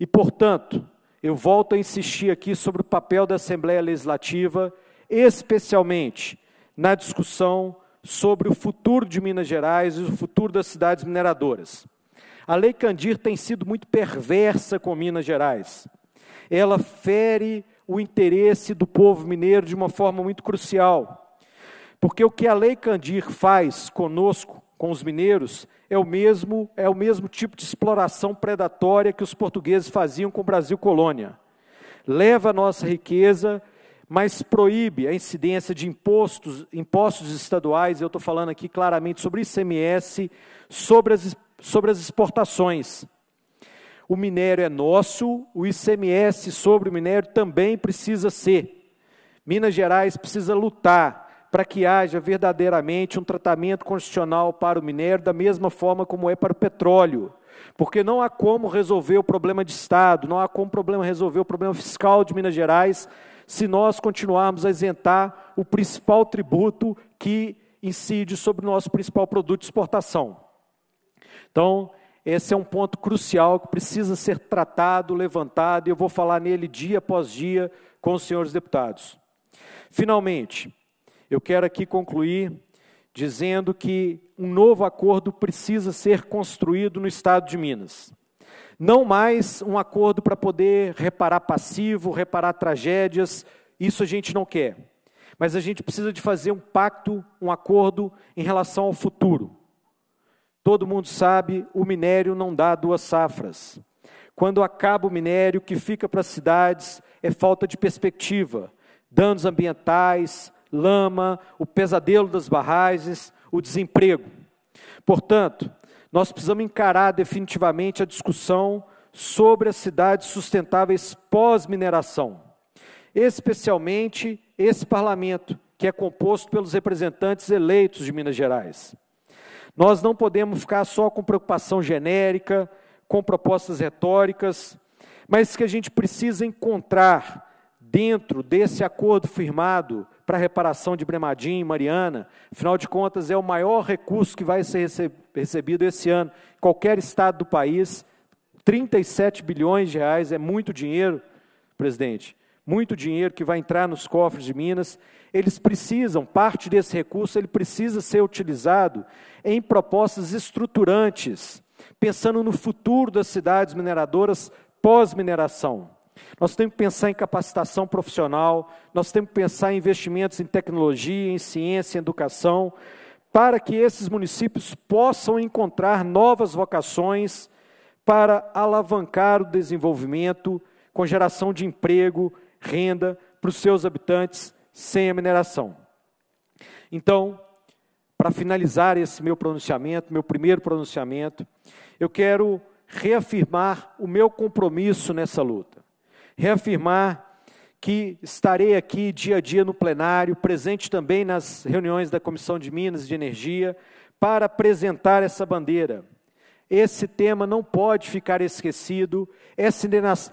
E, portanto, eu volto a insistir aqui sobre o papel da Assembleia Legislativa, especialmente na discussão sobre o futuro de Minas Gerais e o futuro das cidades mineradoras. A Lei Candir tem sido muito perversa com Minas Gerais ela fere o interesse do povo mineiro de uma forma muito crucial. Porque o que a Lei Candir faz conosco, com os mineiros, é o mesmo, é o mesmo tipo de exploração predatória que os portugueses faziam com o Brasil colônia. Leva a nossa riqueza, mas proíbe a incidência de impostos, impostos estaduais, eu estou falando aqui claramente sobre ICMS, sobre as, sobre as exportações o minério é nosso, o ICMS sobre o minério também precisa ser. Minas Gerais precisa lutar para que haja verdadeiramente um tratamento constitucional para o minério, da mesma forma como é para o petróleo. Porque não há como resolver o problema de Estado, não há como problema resolver o problema fiscal de Minas Gerais se nós continuarmos a isentar o principal tributo que incide sobre o nosso principal produto de exportação. Então, esse é um ponto crucial que precisa ser tratado, levantado, e eu vou falar nele dia após dia com os senhores deputados. Finalmente, eu quero aqui concluir dizendo que um novo acordo precisa ser construído no estado de Minas. Não mais um acordo para poder reparar passivo, reparar tragédias, isso a gente não quer. Mas a gente precisa de fazer um pacto, um acordo em relação ao futuro. Todo mundo sabe, o minério não dá duas safras. Quando acaba o minério, o que fica para as cidades é falta de perspectiva, danos ambientais, lama, o pesadelo das barragens, o desemprego. Portanto, nós precisamos encarar definitivamente a discussão sobre as cidades sustentáveis pós-mineração, especialmente esse parlamento, que é composto pelos representantes eleitos de Minas Gerais. Nós não podemos ficar só com preocupação genérica, com propostas retóricas, mas que a gente precisa encontrar dentro desse acordo firmado para a reparação de Bremadinho e Mariana, afinal de contas é o maior recurso que vai ser recebido esse ano, qualquer estado do país, 37 bilhões de reais, é muito dinheiro, presidente, muito dinheiro que vai entrar nos cofres de Minas, eles precisam, parte desse recurso, ele precisa ser utilizado em propostas estruturantes, pensando no futuro das cidades mineradoras pós-mineração. Nós temos que pensar em capacitação profissional, nós temos que pensar em investimentos em tecnologia, em ciência, em educação, para que esses municípios possam encontrar novas vocações para alavancar o desenvolvimento com geração de emprego, renda para os seus habitantes sem a mineração. Então, para finalizar esse meu pronunciamento, meu primeiro pronunciamento, eu quero reafirmar o meu compromisso nessa luta. Reafirmar que estarei aqui dia a dia no plenário, presente também nas reuniões da Comissão de Minas e de Energia, para apresentar essa bandeira. Esse tema não pode ficar esquecido, essa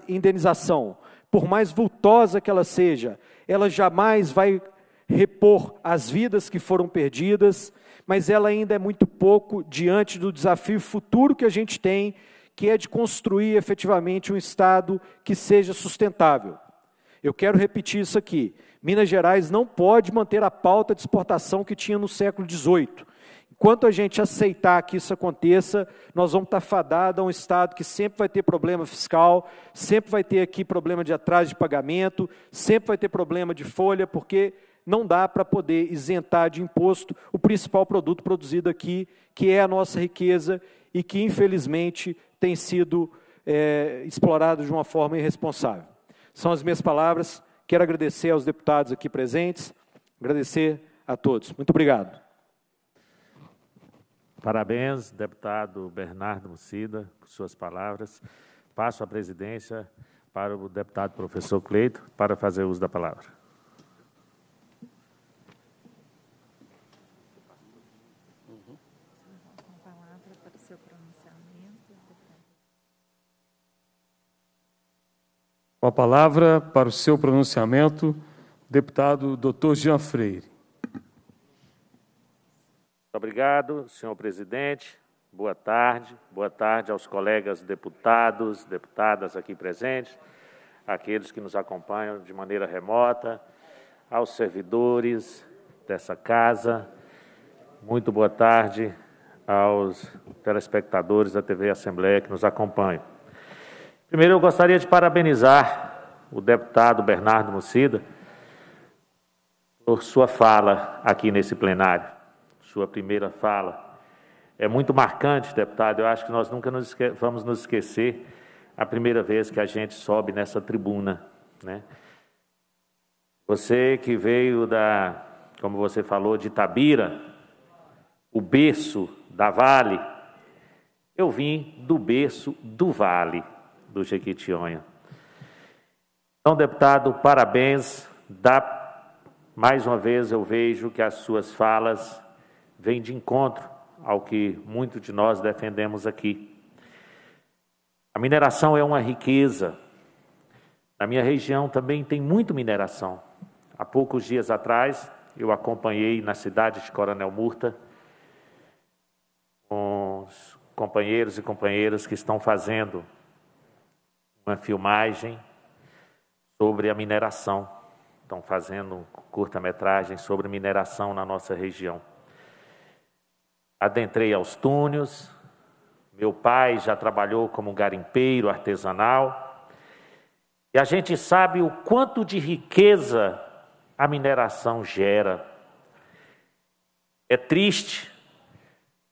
indenização, por mais vultosa que ela seja, ela jamais vai repor as vidas que foram perdidas, mas ela ainda é muito pouco diante do desafio futuro que a gente tem, que é de construir efetivamente um Estado que seja sustentável. Eu quero repetir isso aqui: Minas Gerais não pode manter a pauta de exportação que tinha no século XVIII. Enquanto a gente aceitar que isso aconteça, nós vamos estar fadados a um Estado que sempre vai ter problema fiscal, sempre vai ter aqui problema de atraso de pagamento, sempre vai ter problema de folha, porque não dá para poder isentar de imposto o principal produto produzido aqui, que é a nossa riqueza e que, infelizmente, tem sido é, explorado de uma forma irresponsável. São as minhas palavras. Quero agradecer aos deputados aqui presentes, agradecer a todos. Muito obrigado. Parabéns, deputado Bernardo Mucida, por suas palavras. Passo a presidência para o deputado professor Cleito para fazer uso da palavra. Com a palavra para o seu pronunciamento, deputado Dr. Jean Freire. Muito obrigado, senhor presidente. Boa tarde. Boa tarde aos colegas deputados, deputadas aqui presentes, aqueles que nos acompanham de maneira remota, aos servidores dessa casa. Muito boa tarde aos telespectadores da TV Assembleia que nos acompanham. Primeiro, eu gostaria de parabenizar o deputado Bernardo Mucida por sua fala aqui nesse plenário sua primeira fala. É muito marcante, deputado. Eu acho que nós nunca nos vamos nos esquecer a primeira vez que a gente sobe nessa tribuna. Né? Você que veio da, como você falou, de Tabira, o berço da Vale. Eu vim do berço do Vale, do Jequitinhonha. Então, deputado, parabéns. mais uma vez eu vejo que as suas falas vem de encontro ao que muito de nós defendemos aqui. A mineração é uma riqueza. Na minha região também tem muito mineração. Há poucos dias atrás, eu acompanhei na cidade de Coronel Murta os companheiros e companheiras que estão fazendo uma filmagem sobre a mineração. Estão fazendo curta-metragem sobre mineração na nossa região adentrei aos túneis. Meu pai já trabalhou como garimpeiro artesanal. E a gente sabe o quanto de riqueza a mineração gera. É triste,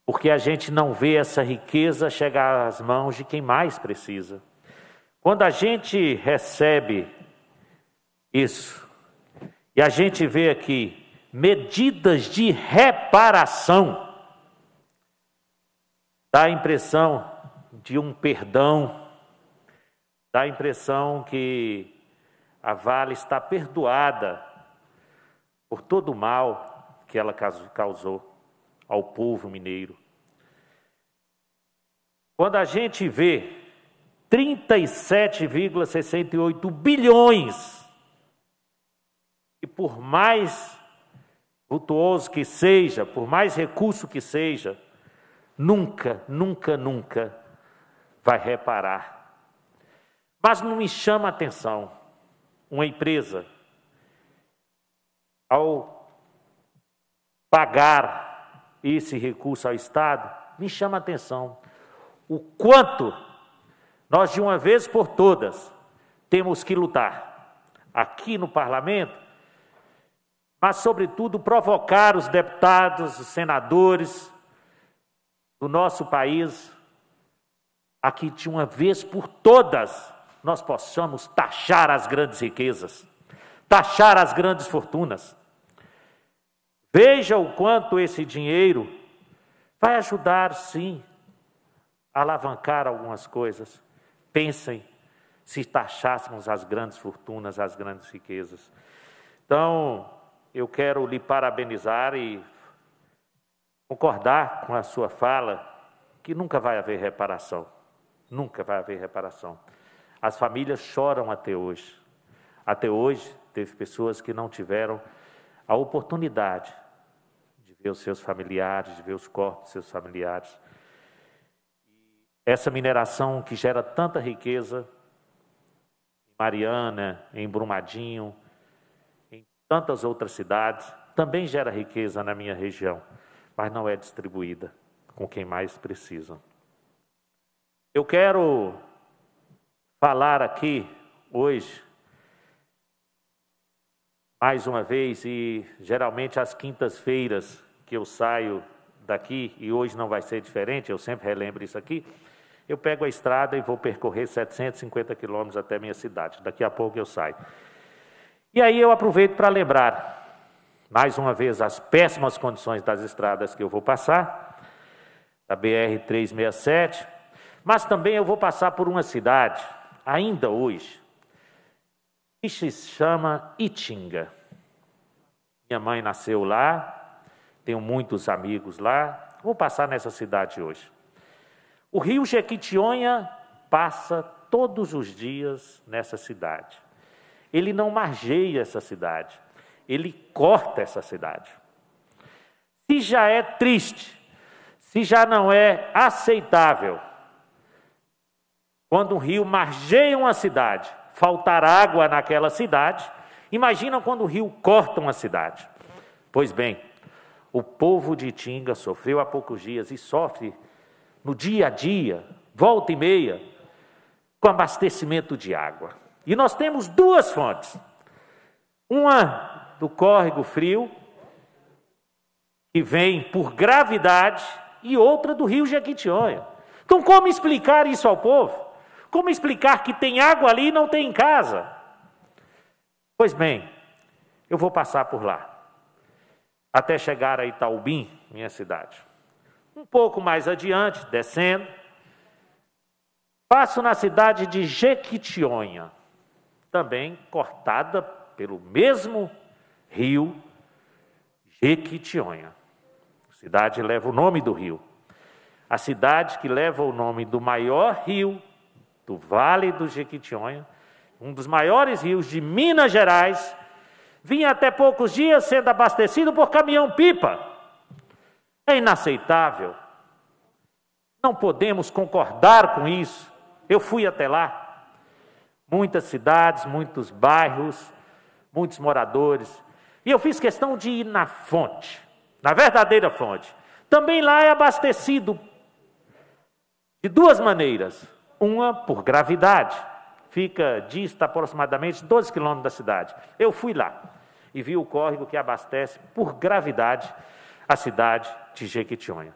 porque a gente não vê essa riqueza chegar às mãos de quem mais precisa. Quando a gente recebe isso, e a gente vê aqui medidas de reparação Dá a impressão de um perdão, dá a impressão que a Vale está perdoada por todo o mal que ela causou ao povo mineiro. Quando a gente vê 37,68 bilhões, e por mais vultuoso que seja, por mais recurso que seja, nunca, nunca, nunca vai reparar. Mas não me chama a atenção uma empresa, ao pagar esse recurso ao Estado, me chama a atenção o quanto nós, de uma vez por todas, temos que lutar aqui no parlamento, mas, sobretudo, provocar os deputados, os senadores, no nosso país, a que de uma vez por todas nós possamos taxar as grandes riquezas, taxar as grandes fortunas. Veja o quanto esse dinheiro vai ajudar, sim, a alavancar algumas coisas. Pensem se taxássemos as grandes fortunas, as grandes riquezas. Então, eu quero lhe parabenizar e concordar com a sua fala que nunca vai haver reparação. Nunca vai haver reparação. As famílias choram até hoje. Até hoje, teve pessoas que não tiveram a oportunidade de ver os seus familiares, de ver os corpos dos seus familiares. Essa mineração que gera tanta riqueza em Mariana, em Brumadinho, em tantas outras cidades, também gera riqueza na minha região mas não é distribuída com quem mais precisa. Eu quero falar aqui hoje, mais uma vez, e geralmente às quintas-feiras que eu saio daqui, e hoje não vai ser diferente, eu sempre relembro isso aqui. Eu pego a estrada e vou percorrer 750 quilômetros até minha cidade. Daqui a pouco eu saio. E aí eu aproveito para lembrar mais uma vez, as péssimas condições das estradas que eu vou passar, da BR-367, mas também eu vou passar por uma cidade, ainda hoje, que se chama Itinga. Minha mãe nasceu lá, tenho muitos amigos lá, vou passar nessa cidade hoje. O rio Jequitinhonha passa todos os dias nessa cidade. Ele não margeia essa cidade ele corta essa cidade. Se já é triste, se já não é aceitável, quando um rio margeia uma cidade, faltar água naquela cidade, imagina quando o rio corta uma cidade. Pois bem, o povo de Tinga sofreu há poucos dias e sofre no dia a dia, volta e meia, com abastecimento de água. E nós temos duas fontes. Uma do córrego frio, que vem por gravidade, e outra do rio Jequitinhonha. Então, como explicar isso ao povo? Como explicar que tem água ali e não tem em casa? Pois bem, eu vou passar por lá, até chegar a Itaubim, minha cidade. Um pouco mais adiante, descendo, passo na cidade de Jequitinhonha, também cortada pelo mesmo rio Jequitinhonha, A cidade leva o nome do rio. A cidade que leva o nome do maior rio do Vale do Jequitinhonha, um dos maiores rios de Minas Gerais, vinha até poucos dias sendo abastecido por caminhão-pipa. É inaceitável. Não podemos concordar com isso. Eu fui até lá. Muitas cidades, muitos bairros, muitos moradores e eu fiz questão de ir na fonte, na verdadeira fonte. Também lá é abastecido de duas maneiras. Uma por gravidade, fica dista aproximadamente 12 quilômetros da cidade. Eu fui lá e vi o córrego que abastece por gravidade a cidade de Jequitinhonha.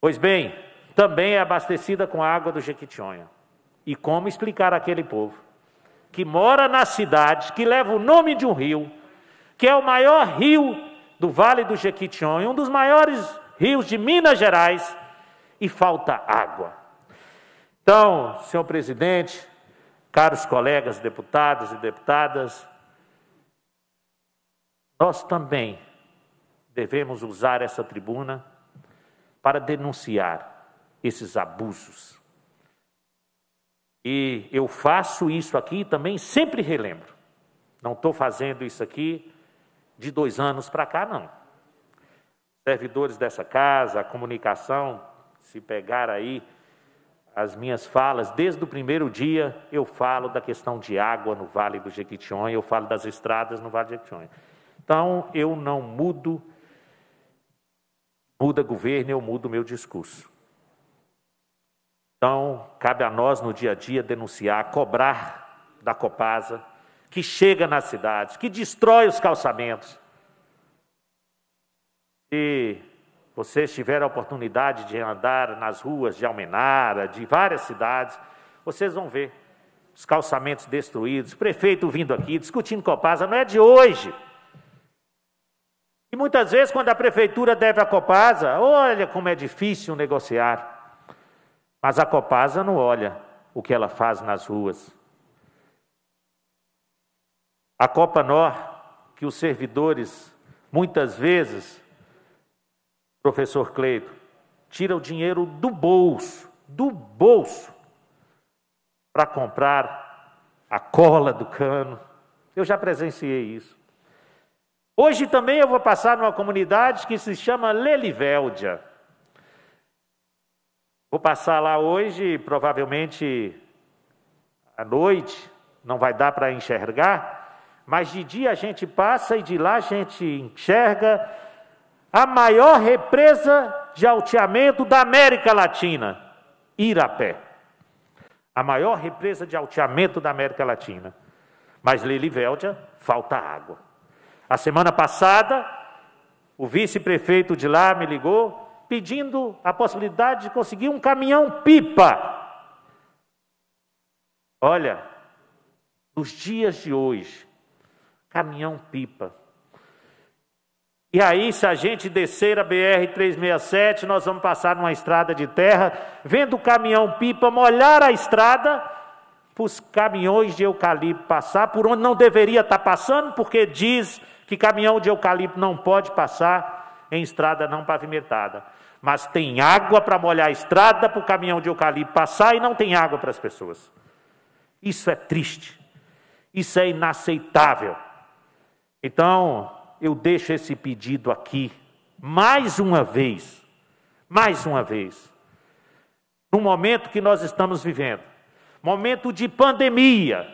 Pois bem, também é abastecida com a água do Jequitinhonha. E como explicar àquele povo que mora na cidade, que leva o nome de um rio, que é o maior rio do Vale do Jequitinhonha, um dos maiores rios de Minas Gerais, e falta água. Então, senhor presidente, caros colegas deputados e deputadas, nós também devemos usar essa tribuna para denunciar esses abusos e eu faço isso aqui também, sempre relembro. Não estou fazendo isso aqui de dois anos para cá, não. Servidores dessa casa, a comunicação, se pegar aí as minhas falas, desde o primeiro dia eu falo da questão de água no Vale do Jequitinhonha, eu falo das estradas no Vale do Jequitinhonha. Então, eu não mudo, muda governo, eu mudo meu discurso. Então, cabe a nós no dia a dia denunciar, cobrar da Copasa, que chega nas cidades, que destrói os calçamentos. Se vocês tiverem a oportunidade de andar nas ruas de Almenara, de várias cidades, vocês vão ver os calçamentos destruídos, prefeito vindo aqui discutindo Copasa, não é de hoje. E muitas vezes, quando a prefeitura deve a Copasa, olha como é difícil negociar. Mas a Copasa não olha o que ela faz nas ruas. A Copa Nor, que os servidores muitas vezes, professor Cleito, tira o dinheiro do bolso, do bolso, para comprar a cola do cano. Eu já presenciei isso. Hoje também eu vou passar numa comunidade que se chama Lelivéldia. Vou passar lá hoje, provavelmente à noite, não vai dar para enxergar, mas de dia a gente passa e de lá a gente enxerga a maior represa de alteamento da América Latina, Irapé. A maior represa de alteamento da América Latina. Mas Lelivéldia falta água. A semana passada, o vice-prefeito de lá me ligou pedindo a possibilidade de conseguir um caminhão-pipa. Olha, nos dias de hoje, caminhão-pipa. E aí, se a gente descer a BR-367, nós vamos passar numa estrada de terra, vendo o caminhão-pipa molhar a estrada, para os caminhões de eucalipto passar, por onde não deveria estar tá passando, porque diz que caminhão de eucalipto não pode passar em estrada não pavimentada mas tem água para molhar a estrada para o caminhão de eucalipto passar e não tem água para as pessoas. Isso é triste. Isso é inaceitável. Então, eu deixo esse pedido aqui, mais uma vez, mais uma vez, no momento que nós estamos vivendo momento de pandemia.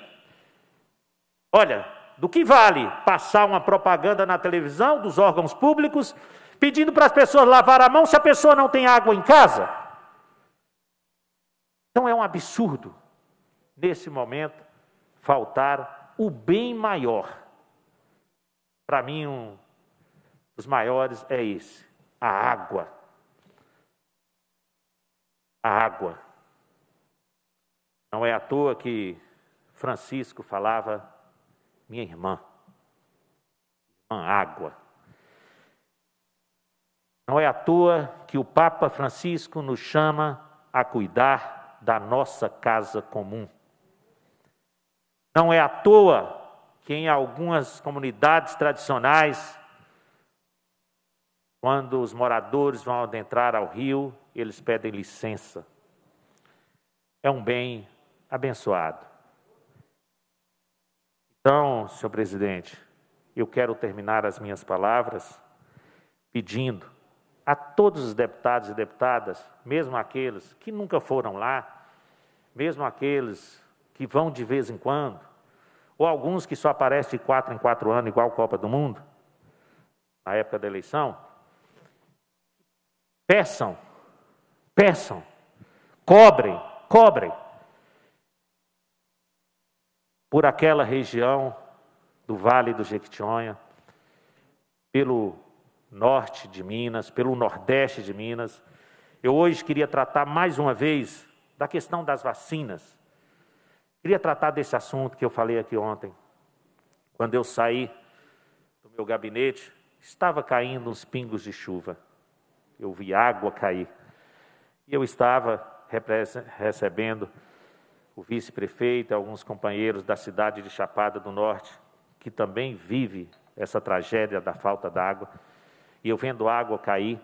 Olha, do que vale passar uma propaganda na televisão dos órgãos públicos pedindo para as pessoas lavar a mão se a pessoa não tem água em casa? Então é um absurdo, nesse momento, faltar o bem maior. Para mim, um dos maiores é esse: a água. A água. Não é à toa que Francisco falava, minha irmã, água. Não é à toa que o Papa Francisco nos chama a cuidar da nossa casa comum. Não é à toa que em algumas comunidades tradicionais, quando os moradores vão adentrar ao rio, eles pedem licença. É um bem abençoado. Então, senhor presidente, eu quero terminar as minhas palavras pedindo a todos os deputados e deputadas, mesmo aqueles que nunca foram lá, mesmo aqueles que vão de vez em quando, ou alguns que só aparecem de quatro em quatro anos, igual a Copa do Mundo, na época da eleição, peçam, peçam, cobrem, cobrem por aquela região do Vale do Jequitinhonha, pelo norte de Minas, pelo nordeste de Minas. Eu hoje queria tratar mais uma vez da questão das vacinas. Queria tratar desse assunto que eu falei aqui ontem. Quando eu saí do meu gabinete, estava caindo uns pingos de chuva. Eu vi água cair. E eu estava recebendo o vice-prefeito e alguns companheiros da cidade de Chapada do Norte, que também vive essa tragédia da falta d'água e eu vendo água cair,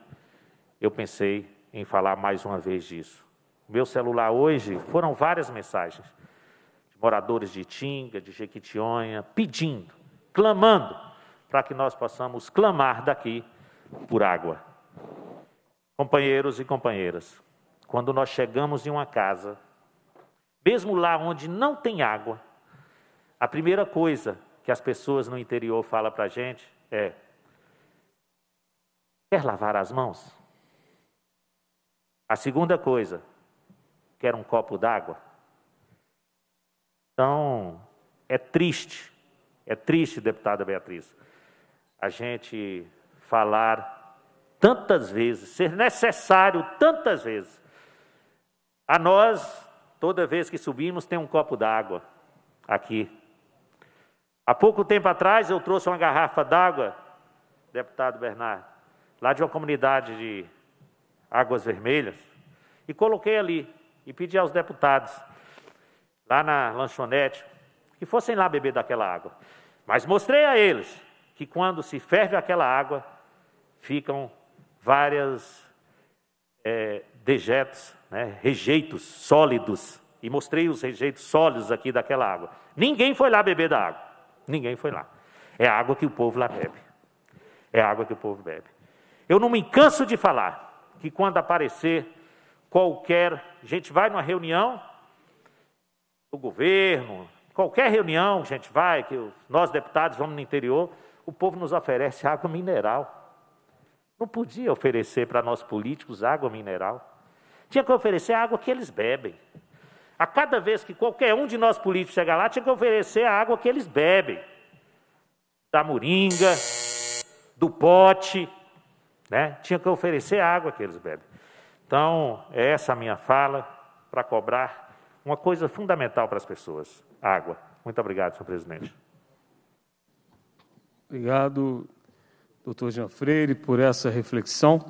eu pensei em falar mais uma vez disso. Meu celular hoje foram várias mensagens de moradores de Tinga, de Jequitinhonha, pedindo, clamando, para que nós possamos clamar daqui por água. Companheiros e companheiras, quando nós chegamos em uma casa, mesmo lá onde não tem água, a primeira coisa que as pessoas no interior falam para a gente é: Quer lavar as mãos? A segunda coisa, quer um copo d'água? Então, é triste, é triste, deputada Beatriz, a gente falar tantas vezes, ser necessário tantas vezes. A nós, toda vez que subimos, tem um copo d'água aqui. Há pouco tempo atrás eu trouxe uma garrafa d'água, deputado Bernardo lá de uma comunidade de Águas Vermelhas, e coloquei ali e pedi aos deputados, lá na lanchonete, que fossem lá beber daquela água. Mas mostrei a eles que quando se ferve aquela água, ficam várias é, dejetos, né, rejeitos sólidos. E mostrei os rejeitos sólidos aqui daquela água. Ninguém foi lá beber da água. Ninguém foi lá. É a água que o povo lá bebe. É a água que o povo bebe. Eu não me canso de falar que quando aparecer qualquer. A gente vai numa reunião, o governo, qualquer reunião que a gente vai, que nós deputados vamos no interior, o povo nos oferece água mineral. Não podia oferecer para nós políticos água mineral. Tinha que oferecer a água que eles bebem. A cada vez que qualquer um de nós políticos chegar lá, tinha que oferecer a água que eles bebem. Da moringa, do pote, né? Tinha que oferecer a água que eles bebem. Então, é essa a minha fala para cobrar uma coisa fundamental para as pessoas: água. Muito obrigado, senhor presidente. Obrigado, doutor Jean Freire, por essa reflexão.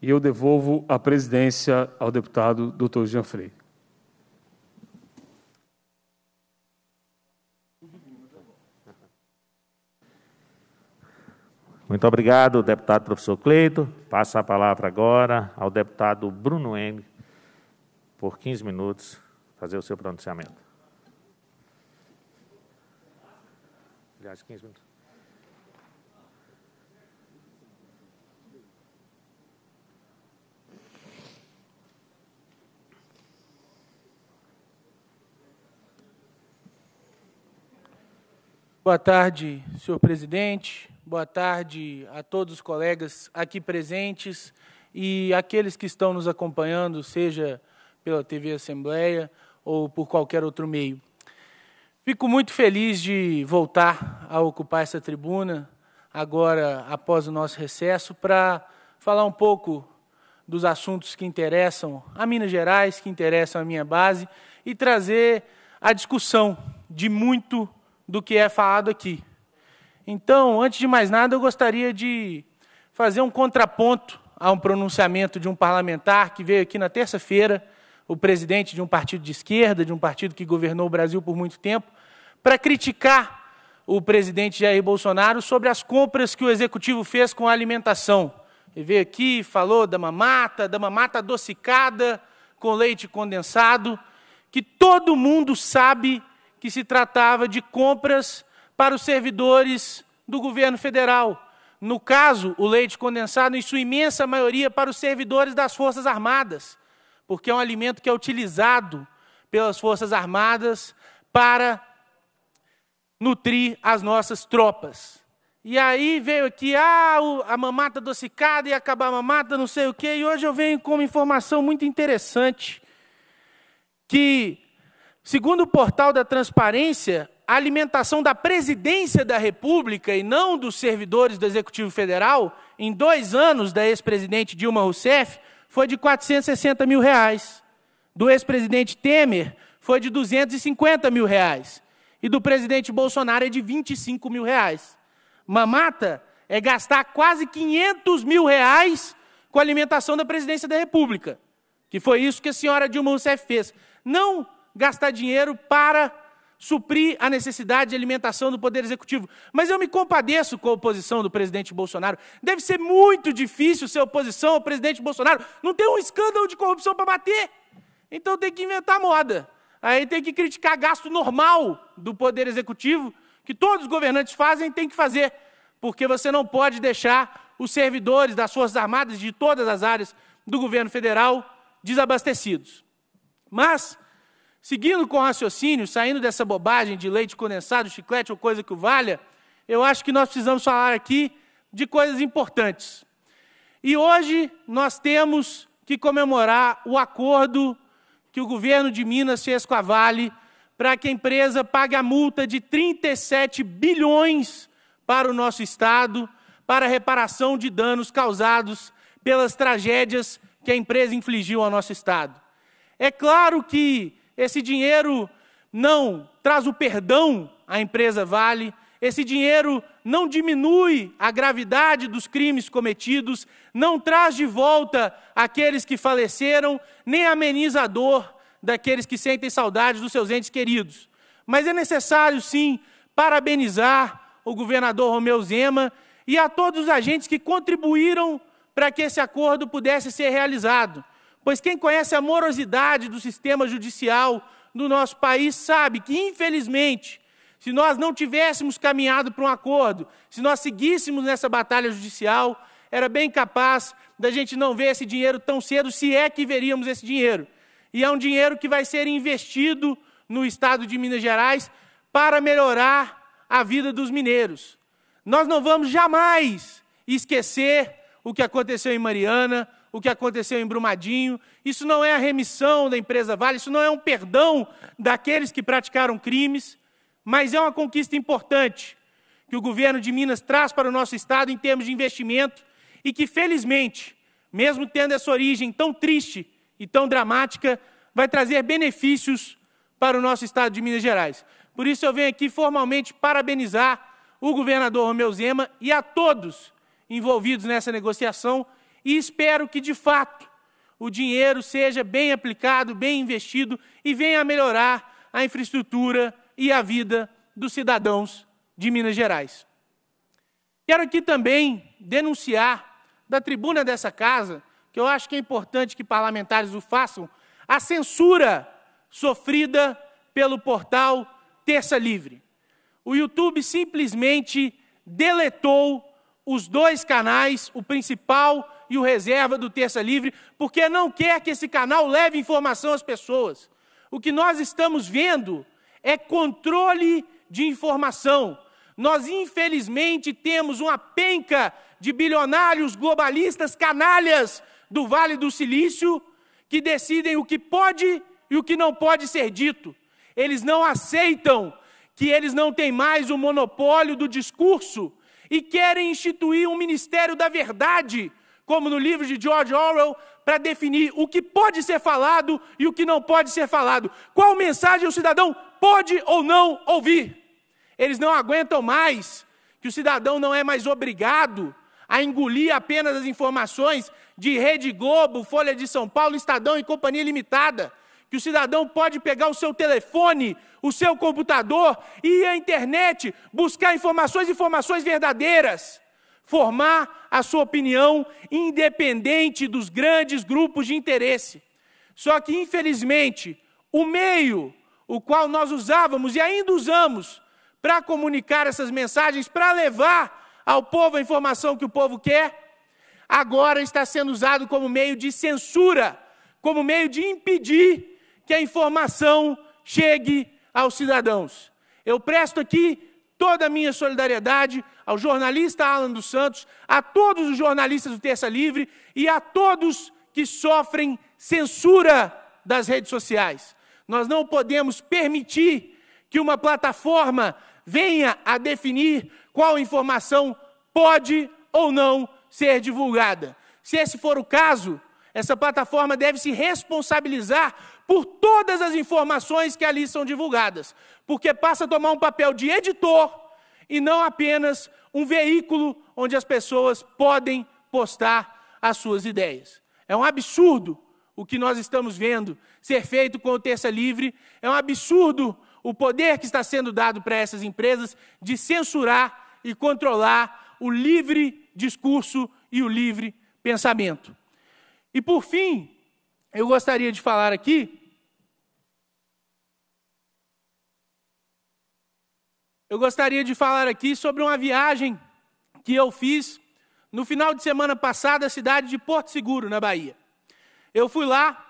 E eu devolvo a presidência ao deputado doutor Jean Freire. Muito obrigado, deputado professor Cleito. Passa a palavra agora ao deputado Bruno M. por 15 minutos, fazer o seu pronunciamento. Aliás, 15 minutos. Boa tarde, senhor presidente, boa tarde a todos os colegas aqui presentes e aqueles que estão nos acompanhando, seja pela TV Assembleia ou por qualquer outro meio. Fico muito feliz de voltar a ocupar essa tribuna agora após o nosso recesso para falar um pouco dos assuntos que interessam a Minas Gerais, que interessam a minha base e trazer a discussão de muito do que é falado aqui. Então, antes de mais nada, eu gostaria de fazer um contraponto a um pronunciamento de um parlamentar que veio aqui na terça-feira, o presidente de um partido de esquerda, de um partido que governou o Brasil por muito tempo, para criticar o presidente Jair Bolsonaro sobre as compras que o executivo fez com a alimentação. Ele veio aqui, falou da mamata, da mamata adocicada com leite condensado, que todo mundo sabe que se tratava de compras para os servidores do governo federal. No caso, o leite condensado, em sua imensa maioria, para os servidores das Forças Armadas, porque é um alimento que é utilizado pelas Forças Armadas para nutrir as nossas tropas. E aí veio aqui, ah, a mamata adocicada e acabar a mamata, não sei o quê, e hoje eu venho com uma informação muito interessante, que, segundo o portal da transparência, a alimentação da presidência da República e não dos servidores do Executivo Federal, em dois anos da ex-presidente Dilma Rousseff, foi de 460 mil reais. Do ex-presidente Temer, foi de 250 mil reais. E do presidente Bolsonaro é de 25 mil reais. Mamata é gastar quase 500 mil reais com a alimentação da presidência da República. Que foi isso que a senhora Dilma Rousseff fez. Não gastar dinheiro para suprir a necessidade de alimentação do Poder Executivo. Mas eu me compadeço com a oposição do presidente Bolsonaro. Deve ser muito difícil ser oposição ao presidente Bolsonaro. Não tem um escândalo de corrupção para bater. Então tem que inventar moda. Aí tem que criticar gasto normal do Poder Executivo, que todos os governantes fazem, e tem que fazer. Porque você não pode deixar os servidores das Forças Armadas de todas as áreas do governo federal desabastecidos. Mas Seguindo com raciocínio, saindo dessa bobagem de leite condensado, chiclete ou coisa que o valha, eu acho que nós precisamos falar aqui de coisas importantes. E hoje nós temos que comemorar o acordo que o governo de Minas fez com a Vale para que a empresa pague a multa de 37 bilhões para o nosso Estado para reparação de danos causados pelas tragédias que a empresa infligiu ao nosso Estado. É claro que esse dinheiro não traz o perdão à empresa Vale, esse dinheiro não diminui a gravidade dos crimes cometidos, não traz de volta aqueles que faleceram, nem ameniza a dor daqueles que sentem saudades dos seus entes queridos. Mas é necessário, sim, parabenizar o governador Romeu Zema e a todos os agentes que contribuíram para que esse acordo pudesse ser realizado. Pois quem conhece a morosidade do sistema judicial do nosso país sabe que, infelizmente, se nós não tivéssemos caminhado para um acordo, se nós seguíssemos nessa batalha judicial, era bem capaz da gente não ver esse dinheiro tão cedo, se é que veríamos esse dinheiro. E é um dinheiro que vai ser investido no estado de Minas Gerais para melhorar a vida dos mineiros. Nós não vamos jamais esquecer o que aconteceu em Mariana, o que aconteceu em Brumadinho, isso não é a remissão da empresa Vale, isso não é um perdão daqueles que praticaram crimes, mas é uma conquista importante que o governo de Minas traz para o nosso estado em termos de investimento e que, felizmente, mesmo tendo essa origem tão triste e tão dramática, vai trazer benefícios para o nosso estado de Minas Gerais. Por isso, eu venho aqui formalmente parabenizar o governador Romeu Zema e a todos envolvidos nessa negociação e espero que, de fato, o dinheiro seja bem aplicado, bem investido e venha a melhorar a infraestrutura e a vida dos cidadãos de Minas Gerais. Quero aqui também denunciar da tribuna dessa casa, que eu acho que é importante que parlamentares o façam, a censura sofrida pelo portal Terça Livre. O YouTube simplesmente deletou os dois canais, o principal e o reserva do Terça Livre, porque não quer que esse canal leve informação às pessoas. O que nós estamos vendo é controle de informação. Nós, infelizmente, temos uma penca de bilionários globalistas canalhas do Vale do Silício que decidem o que pode e o que não pode ser dito. Eles não aceitam que eles não têm mais o monopólio do discurso e querem instituir um ministério da verdade como no livro de George Orwell, para definir o que pode ser falado e o que não pode ser falado. Qual mensagem o cidadão pode ou não ouvir? Eles não aguentam mais que o cidadão não é mais obrigado a engolir apenas as informações de Rede Globo, Folha de São Paulo, Estadão e Companhia Limitada. Que o cidadão pode pegar o seu telefone, o seu computador e ir à internet buscar informações, informações verdadeiras formar a sua opinião independente dos grandes grupos de interesse. Só que, infelizmente, o meio o qual nós usávamos e ainda usamos para comunicar essas mensagens, para levar ao povo a informação que o povo quer, agora está sendo usado como meio de censura, como meio de impedir que a informação chegue aos cidadãos. Eu presto aqui toda a minha solidariedade ao jornalista Alan dos Santos, a todos os jornalistas do Terça Livre e a todos que sofrem censura das redes sociais. Nós não podemos permitir que uma plataforma venha a definir qual informação pode ou não ser divulgada. Se esse for o caso, essa plataforma deve se responsabilizar por todas as informações que ali são divulgadas, porque passa a tomar um papel de editor e não apenas um veículo onde as pessoas podem postar as suas ideias. É um absurdo o que nós estamos vendo ser feito com o Terça Livre, é um absurdo o poder que está sendo dado para essas empresas de censurar e controlar o livre discurso e o livre pensamento. E por fim, eu gostaria de falar aqui. Eu gostaria de falar aqui sobre uma viagem que eu fiz no final de semana passada, à cidade de Porto Seguro, na Bahia. Eu fui lá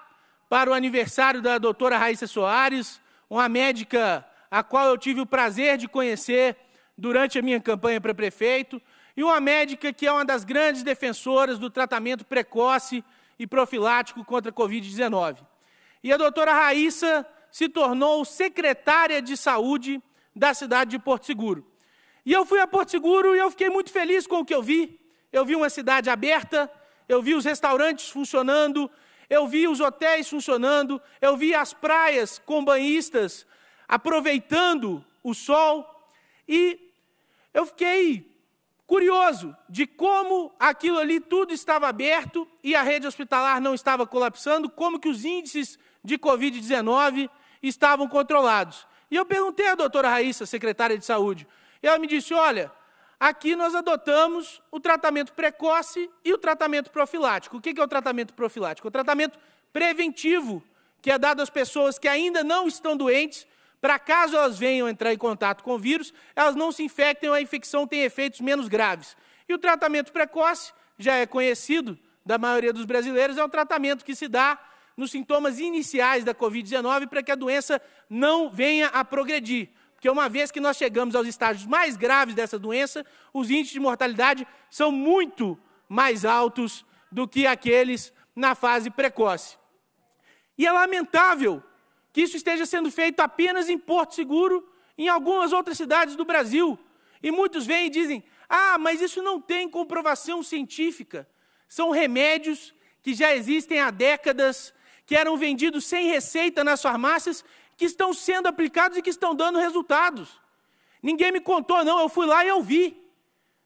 para o aniversário da doutora Raíssa Soares, uma médica a qual eu tive o prazer de conhecer durante a minha campanha para prefeito, e uma médica que é uma das grandes defensoras do tratamento precoce e profilático contra a Covid-19. E a doutora Raíssa se tornou secretária de saúde da cidade de Porto Seguro. E eu fui a Porto Seguro e eu fiquei muito feliz com o que eu vi. Eu vi uma cidade aberta, eu vi os restaurantes funcionando, eu vi os hotéis funcionando, eu vi as praias com banhistas aproveitando o sol e eu fiquei Curioso de como aquilo ali tudo estava aberto e a rede hospitalar não estava colapsando, como que os índices de Covid-19 estavam controlados. E eu perguntei à doutora Raíssa, secretária de Saúde, e ela me disse, olha, aqui nós adotamos o tratamento precoce e o tratamento profilático. O que é o tratamento profilático? O tratamento preventivo, que é dado às pessoas que ainda não estão doentes, para caso elas venham entrar em contato com o vírus, elas não se infectem ou a infecção tem efeitos menos graves. E o tratamento precoce, já é conhecido da maioria dos brasileiros, é o tratamento que se dá nos sintomas iniciais da Covid-19 para que a doença não venha a progredir. Porque uma vez que nós chegamos aos estágios mais graves dessa doença, os índices de mortalidade são muito mais altos do que aqueles na fase precoce. E é lamentável que isso esteja sendo feito apenas em Porto Seguro, em algumas outras cidades do Brasil. E muitos vêm e dizem: ah, mas isso não tem comprovação científica. São remédios que já existem há décadas, que eram vendidos sem receita nas farmácias, que estão sendo aplicados e que estão dando resultados. Ninguém me contou, não, eu fui lá e eu vi.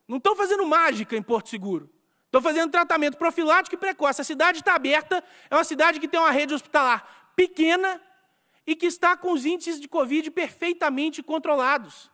Não estão fazendo mágica em Porto Seguro. Estão fazendo tratamento profilático e precoce. A cidade está aberta, é uma cidade que tem uma rede hospitalar pequena, e que está com os índices de Covid perfeitamente controlados.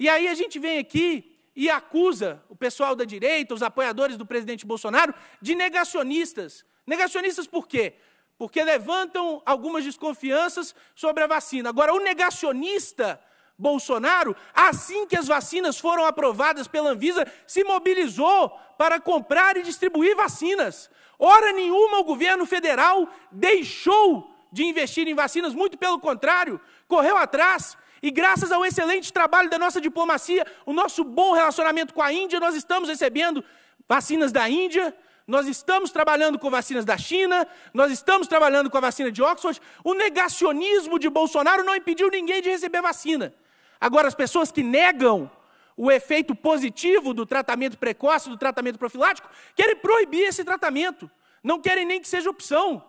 E aí a gente vem aqui e acusa o pessoal da direita, os apoiadores do presidente Bolsonaro, de negacionistas. Negacionistas por quê? Porque levantam algumas desconfianças sobre a vacina. Agora, o negacionista Bolsonaro, assim que as vacinas foram aprovadas pela Anvisa, se mobilizou para comprar e distribuir vacinas. Hora nenhuma o governo federal deixou de investir em vacinas, muito pelo contrário, correu atrás. E graças ao excelente trabalho da nossa diplomacia, o nosso bom relacionamento com a Índia, nós estamos recebendo vacinas da Índia, nós estamos trabalhando com vacinas da China, nós estamos trabalhando com a vacina de Oxford. O negacionismo de Bolsonaro não impediu ninguém de receber vacina. Agora, as pessoas que negam o efeito positivo do tratamento precoce, do tratamento profilático, querem proibir esse tratamento. Não querem nem que seja opção.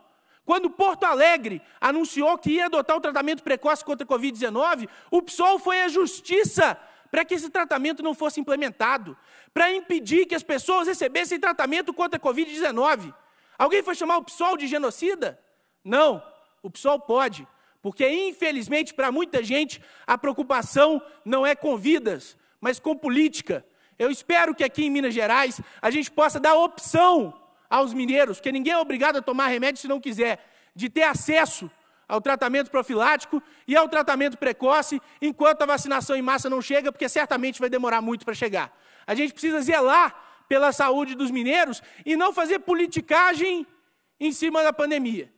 Quando Porto Alegre anunciou que ia adotar o tratamento precoce contra a Covid-19, o PSOL foi à justiça para que esse tratamento não fosse implementado, para impedir que as pessoas recebessem tratamento contra a Covid-19. Alguém foi chamar o PSOL de genocida? Não, o PSOL pode, porque infelizmente para muita gente a preocupação não é com vidas, mas com política. Eu espero que aqui em Minas Gerais a gente possa dar opção aos mineiros, que ninguém é obrigado a tomar remédio se não quiser, de ter acesso ao tratamento profilático e ao tratamento precoce, enquanto a vacinação em massa não chega, porque certamente vai demorar muito para chegar. A gente precisa zelar pela saúde dos mineiros e não fazer politicagem em cima da pandemia.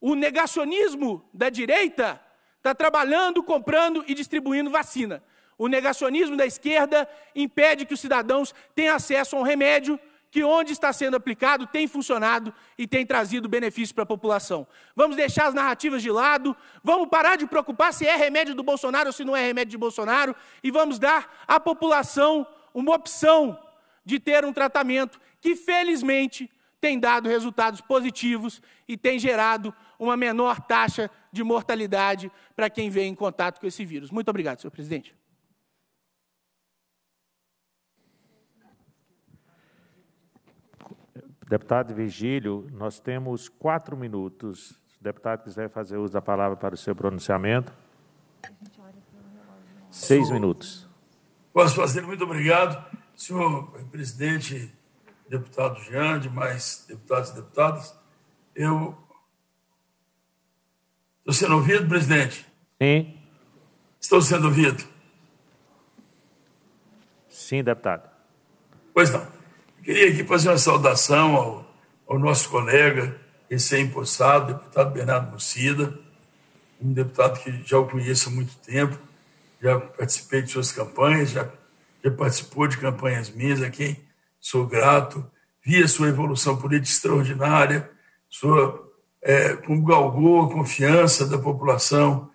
O negacionismo da direita está trabalhando, comprando e distribuindo vacina. O negacionismo da esquerda impede que os cidadãos tenham acesso a um remédio que onde está sendo aplicado tem funcionado e tem trazido benefício para a população. Vamos deixar as narrativas de lado, vamos parar de preocupar se é remédio do Bolsonaro ou se não é remédio de Bolsonaro e vamos dar à população uma opção de ter um tratamento que, felizmente, tem dado resultados positivos e tem gerado uma menor taxa de mortalidade para quem vem em contato com esse vírus. Muito obrigado, senhor presidente. Deputado Virgílio, nós temos quatro minutos. Se o deputado quiser fazer uso da palavra para o seu pronunciamento. Seis minutos. Posso fazer, muito obrigado, senhor presidente, deputado Jean, demais deputados e deputadas. Eu. Estou sendo ouvido, presidente? Sim. Estou sendo ouvido? Sim, deputado. Pois não. Queria aqui fazer uma saudação ao, ao nosso colega recém-impostado, deputado Bernardo Mucida, um deputado que já o conheço há muito tempo, já participei de suas campanhas, já, já participou de campanhas minhas, a quem sou grato, vi a sua evolução política extraordinária, sua, é, como galgou a confiança da população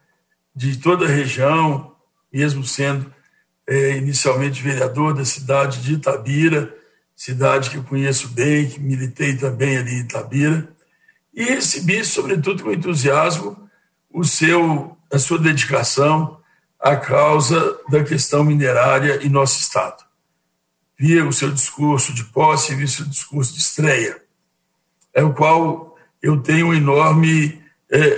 de toda a região, mesmo sendo é, inicialmente vereador da cidade de Itabira, cidade que eu conheço bem, que militei também ali em Itabira, e recebi, sobretudo com entusiasmo, o seu, a sua dedicação à causa da questão minerária em nosso Estado. Via o seu discurso de posse, vi o seu discurso de estreia, é o qual eu tenho um enorme, é,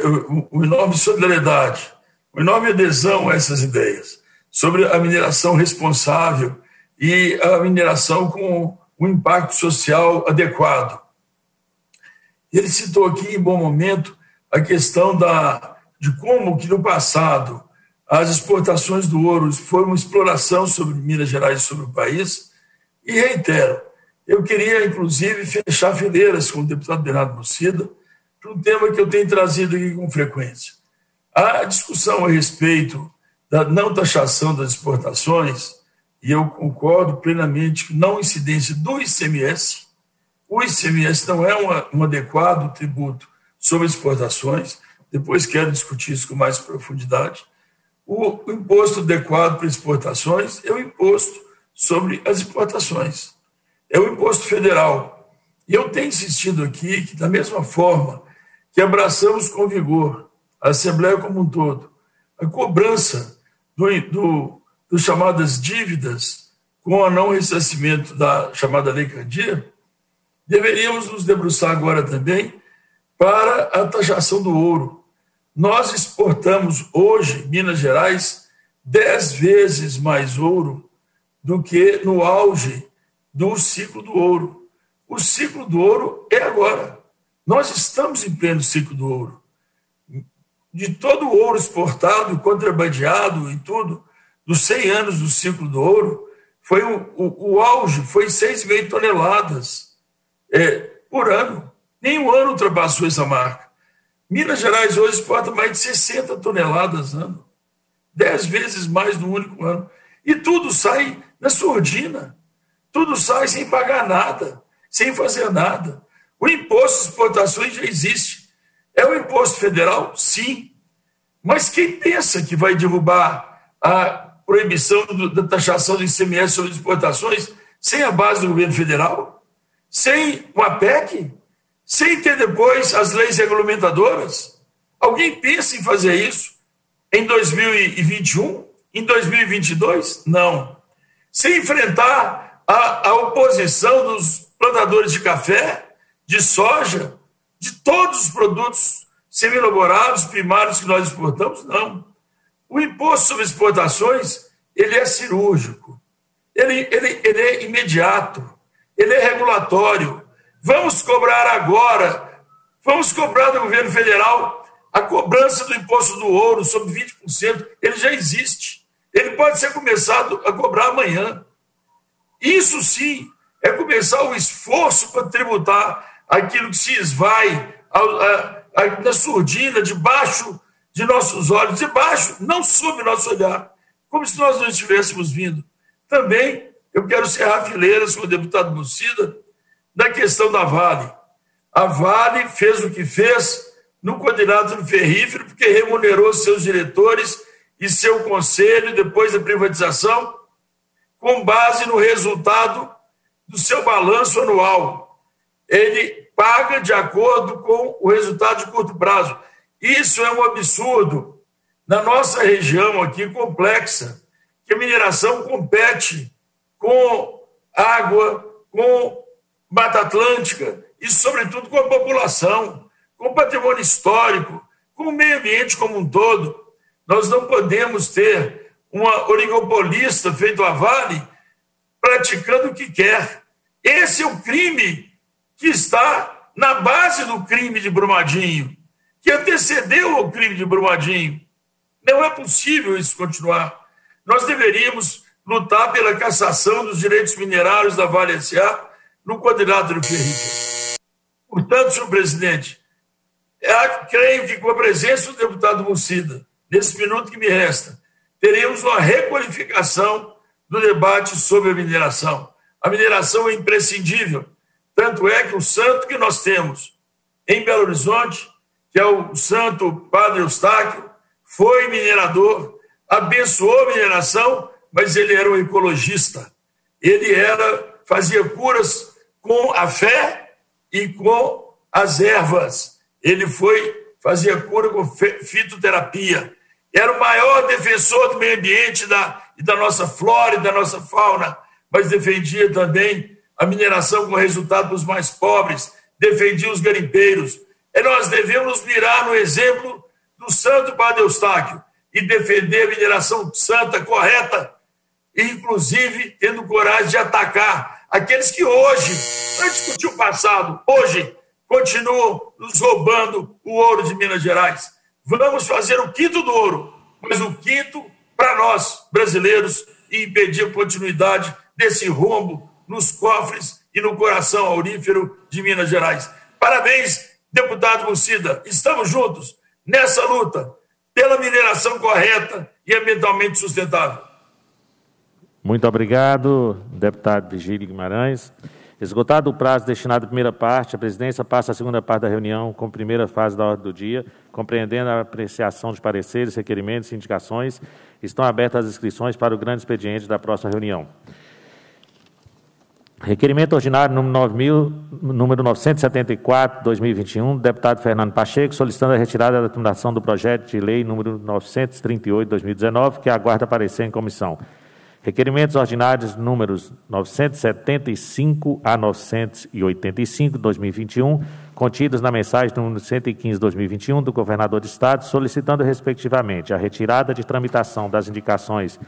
uma enorme solidariedade, uma enorme adesão a essas ideias sobre a mineração responsável e a mineração com um impacto social adequado. Ele citou aqui, em bom momento, a questão da, de como que no passado as exportações do ouro foram uma exploração sobre Minas Gerais e sobre o país, e reitero, eu queria, inclusive, fechar fileiras com o deputado Bernardo Mucida para um tema que eu tenho trazido aqui com frequência. A discussão a respeito da não taxação das exportações e eu concordo plenamente que não incidência do ICMS, o ICMS não é uma, um adequado tributo sobre exportações, depois quero discutir isso com mais profundidade. O, o imposto adequado para exportações é o imposto sobre as importações, é o imposto federal. E eu tenho insistido aqui que, da mesma forma que abraçamos com vigor a Assembleia como um todo, a cobrança do, do dos chamadas dívidas com o não ressarcimento da chamada Lei Candir, deveríamos nos debruçar agora também para a taxação do ouro. Nós exportamos hoje, Minas Gerais, dez vezes mais ouro do que no auge do ciclo do ouro. O ciclo do ouro é agora. Nós estamos em pleno ciclo do ouro. De todo o ouro exportado, contrabandeado e tudo, dos 100 anos do ciclo do ouro, foi o, o, o auge foi 6,5 toneladas é, por ano. Nenhum ano ultrapassou essa marca. Minas Gerais hoje exporta mais de 60 toneladas ano. Dez vezes mais no único ano. E tudo sai na surdina. Tudo sai sem pagar nada, sem fazer nada. O imposto de exportações já existe. É o imposto federal? Sim. Mas quem pensa que vai derrubar a proibição da taxação do ICMS sobre exportações, sem a base do governo federal, sem o APEC, sem ter depois as leis regulamentadoras. Alguém pensa em fazer isso em 2021? Em 2022? Não. Sem enfrentar a, a oposição dos plantadores de café, de soja, de todos os produtos semi-elaborados, primários que nós exportamos? Não. O imposto sobre exportações, ele é cirúrgico, ele, ele, ele é imediato, ele é regulatório. Vamos cobrar agora, vamos cobrar do governo federal a cobrança do imposto do ouro sobre 20%, ele já existe. Ele pode ser começado a cobrar amanhã. Isso sim é começar o esforço para tributar aquilo que se esvai a, a, a, na surdina, debaixo de nossos olhos, baixo não sob nosso olhar, como se nós não estivéssemos vindo. Também eu quero ser fileiras com o deputado Lucida da questão da Vale. A Vale fez o que fez no quadrilátero ferrífero, porque remunerou seus diretores e seu conselho depois da privatização, com base no resultado do seu balanço anual. Ele paga de acordo com o resultado de curto prazo. Isso é um absurdo. Na nossa região aqui complexa, que a mineração compete com água, com Mata Atlântica e, sobretudo, com a população, com o patrimônio histórico, com o meio ambiente como um todo. Nós não podemos ter uma oligopolista feito a Vale praticando o que quer. Esse é o crime que está na base do crime de Brumadinho que antecedeu ao crime de Brumadinho. Não é possível isso continuar. Nós deveríamos lutar pela cassação dos direitos minerários da Vale S.A. no quadrilátero Ferrita. Portanto, senhor presidente, é, creio que com a presença do deputado Mucida, nesse minuto que me resta, teremos uma requalificação do debate sobre a mineração. A mineração é imprescindível, tanto é que o santo que nós temos em Belo Horizonte que é o santo padre Eustáquio, foi minerador, abençoou a mineração, mas ele era um ecologista. Ele era fazia curas com a fé e com as ervas. Ele foi fazia cura com fitoterapia. Era o maior defensor do meio ambiente da, e da nossa flora e da nossa fauna, mas defendia também a mineração com resultado dos mais pobres, defendia os garimpeiros nós devemos mirar no exemplo do santo Padre Eustáquio e defender a veneração santa correta, inclusive tendo coragem de atacar aqueles que hoje, antes do o passado, hoje continuam nos roubando o ouro de Minas Gerais. Vamos fazer o quinto do ouro, mas o quinto para nós, brasileiros, e impedir a continuidade desse rombo nos cofres e no coração aurífero de Minas Gerais. Parabéns Deputado Lucida, estamos juntos nessa luta pela mineração correta e ambientalmente sustentável. Muito obrigado, deputado Vigílio Guimarães. Esgotado o prazo destinado à primeira parte, a presidência passa à segunda parte da reunião com a primeira fase da ordem do dia, compreendendo a apreciação de pareceres, requerimentos e indicações. Estão abertas as inscrições para o grande expediente da próxima reunião. Requerimento ordinário número 9000, número 974, 2021, do deputado Fernando Pacheco, solicitando a retirada da tramitação do projeto de lei número 938, 2019, que aguarda aparecer em comissão. Requerimentos ordinários números 975 a 985, 2021, contidos na mensagem número 115, 2021, do governador de estado, solicitando respectivamente a retirada de tramitação das indicações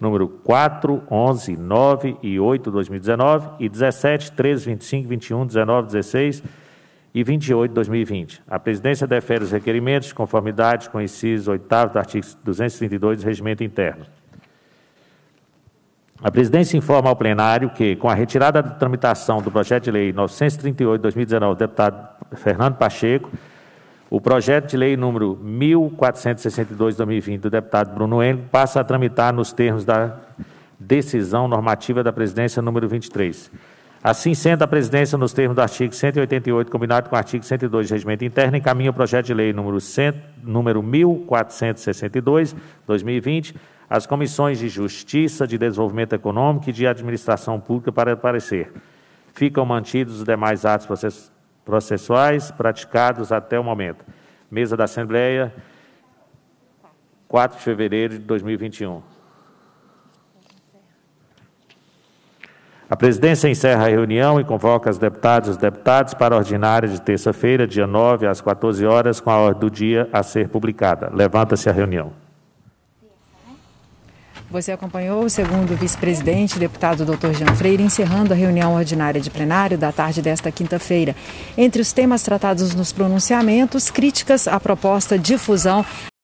número 4, 11, 9 e 8, 2019 e 17, 13, 25, 21, 19, 16 e 28, 2020. A presidência defere os requerimentos de conformidade com o inciso 8 do artigo 232 do Regimento Interno. A presidência informa ao plenário que, com a retirada da tramitação do projeto de lei 938-2019 do deputado Fernando Pacheco, o projeto de lei número 1462-2020 do deputado Bruno Henrique passa a tramitar nos termos da decisão normativa da presidência número 23. Assim sendo, a presidência, nos termos do artigo 188, combinado com o artigo 102 do Regimento Interno, encaminha o projeto de lei número, 100, número 1462, 2020, às comissões de Justiça, de Desenvolvimento Econômico e de Administração Pública para parecer. Ficam mantidos os demais atos processuais processuais praticados até o momento. Mesa da Assembleia, 4 de fevereiro de 2021. A presidência encerra a reunião e convoca as deputadas e os deputados para a ordinária de terça-feira, dia 9, às 14 horas, com a ordem do dia a ser publicada. Levanta-se a reunião. Você acompanhou o segundo vice-presidente, deputado Dr. Jean Freire, encerrando a reunião ordinária de plenário da tarde desta quinta-feira. Entre os temas tratados nos pronunciamentos, críticas à proposta de fusão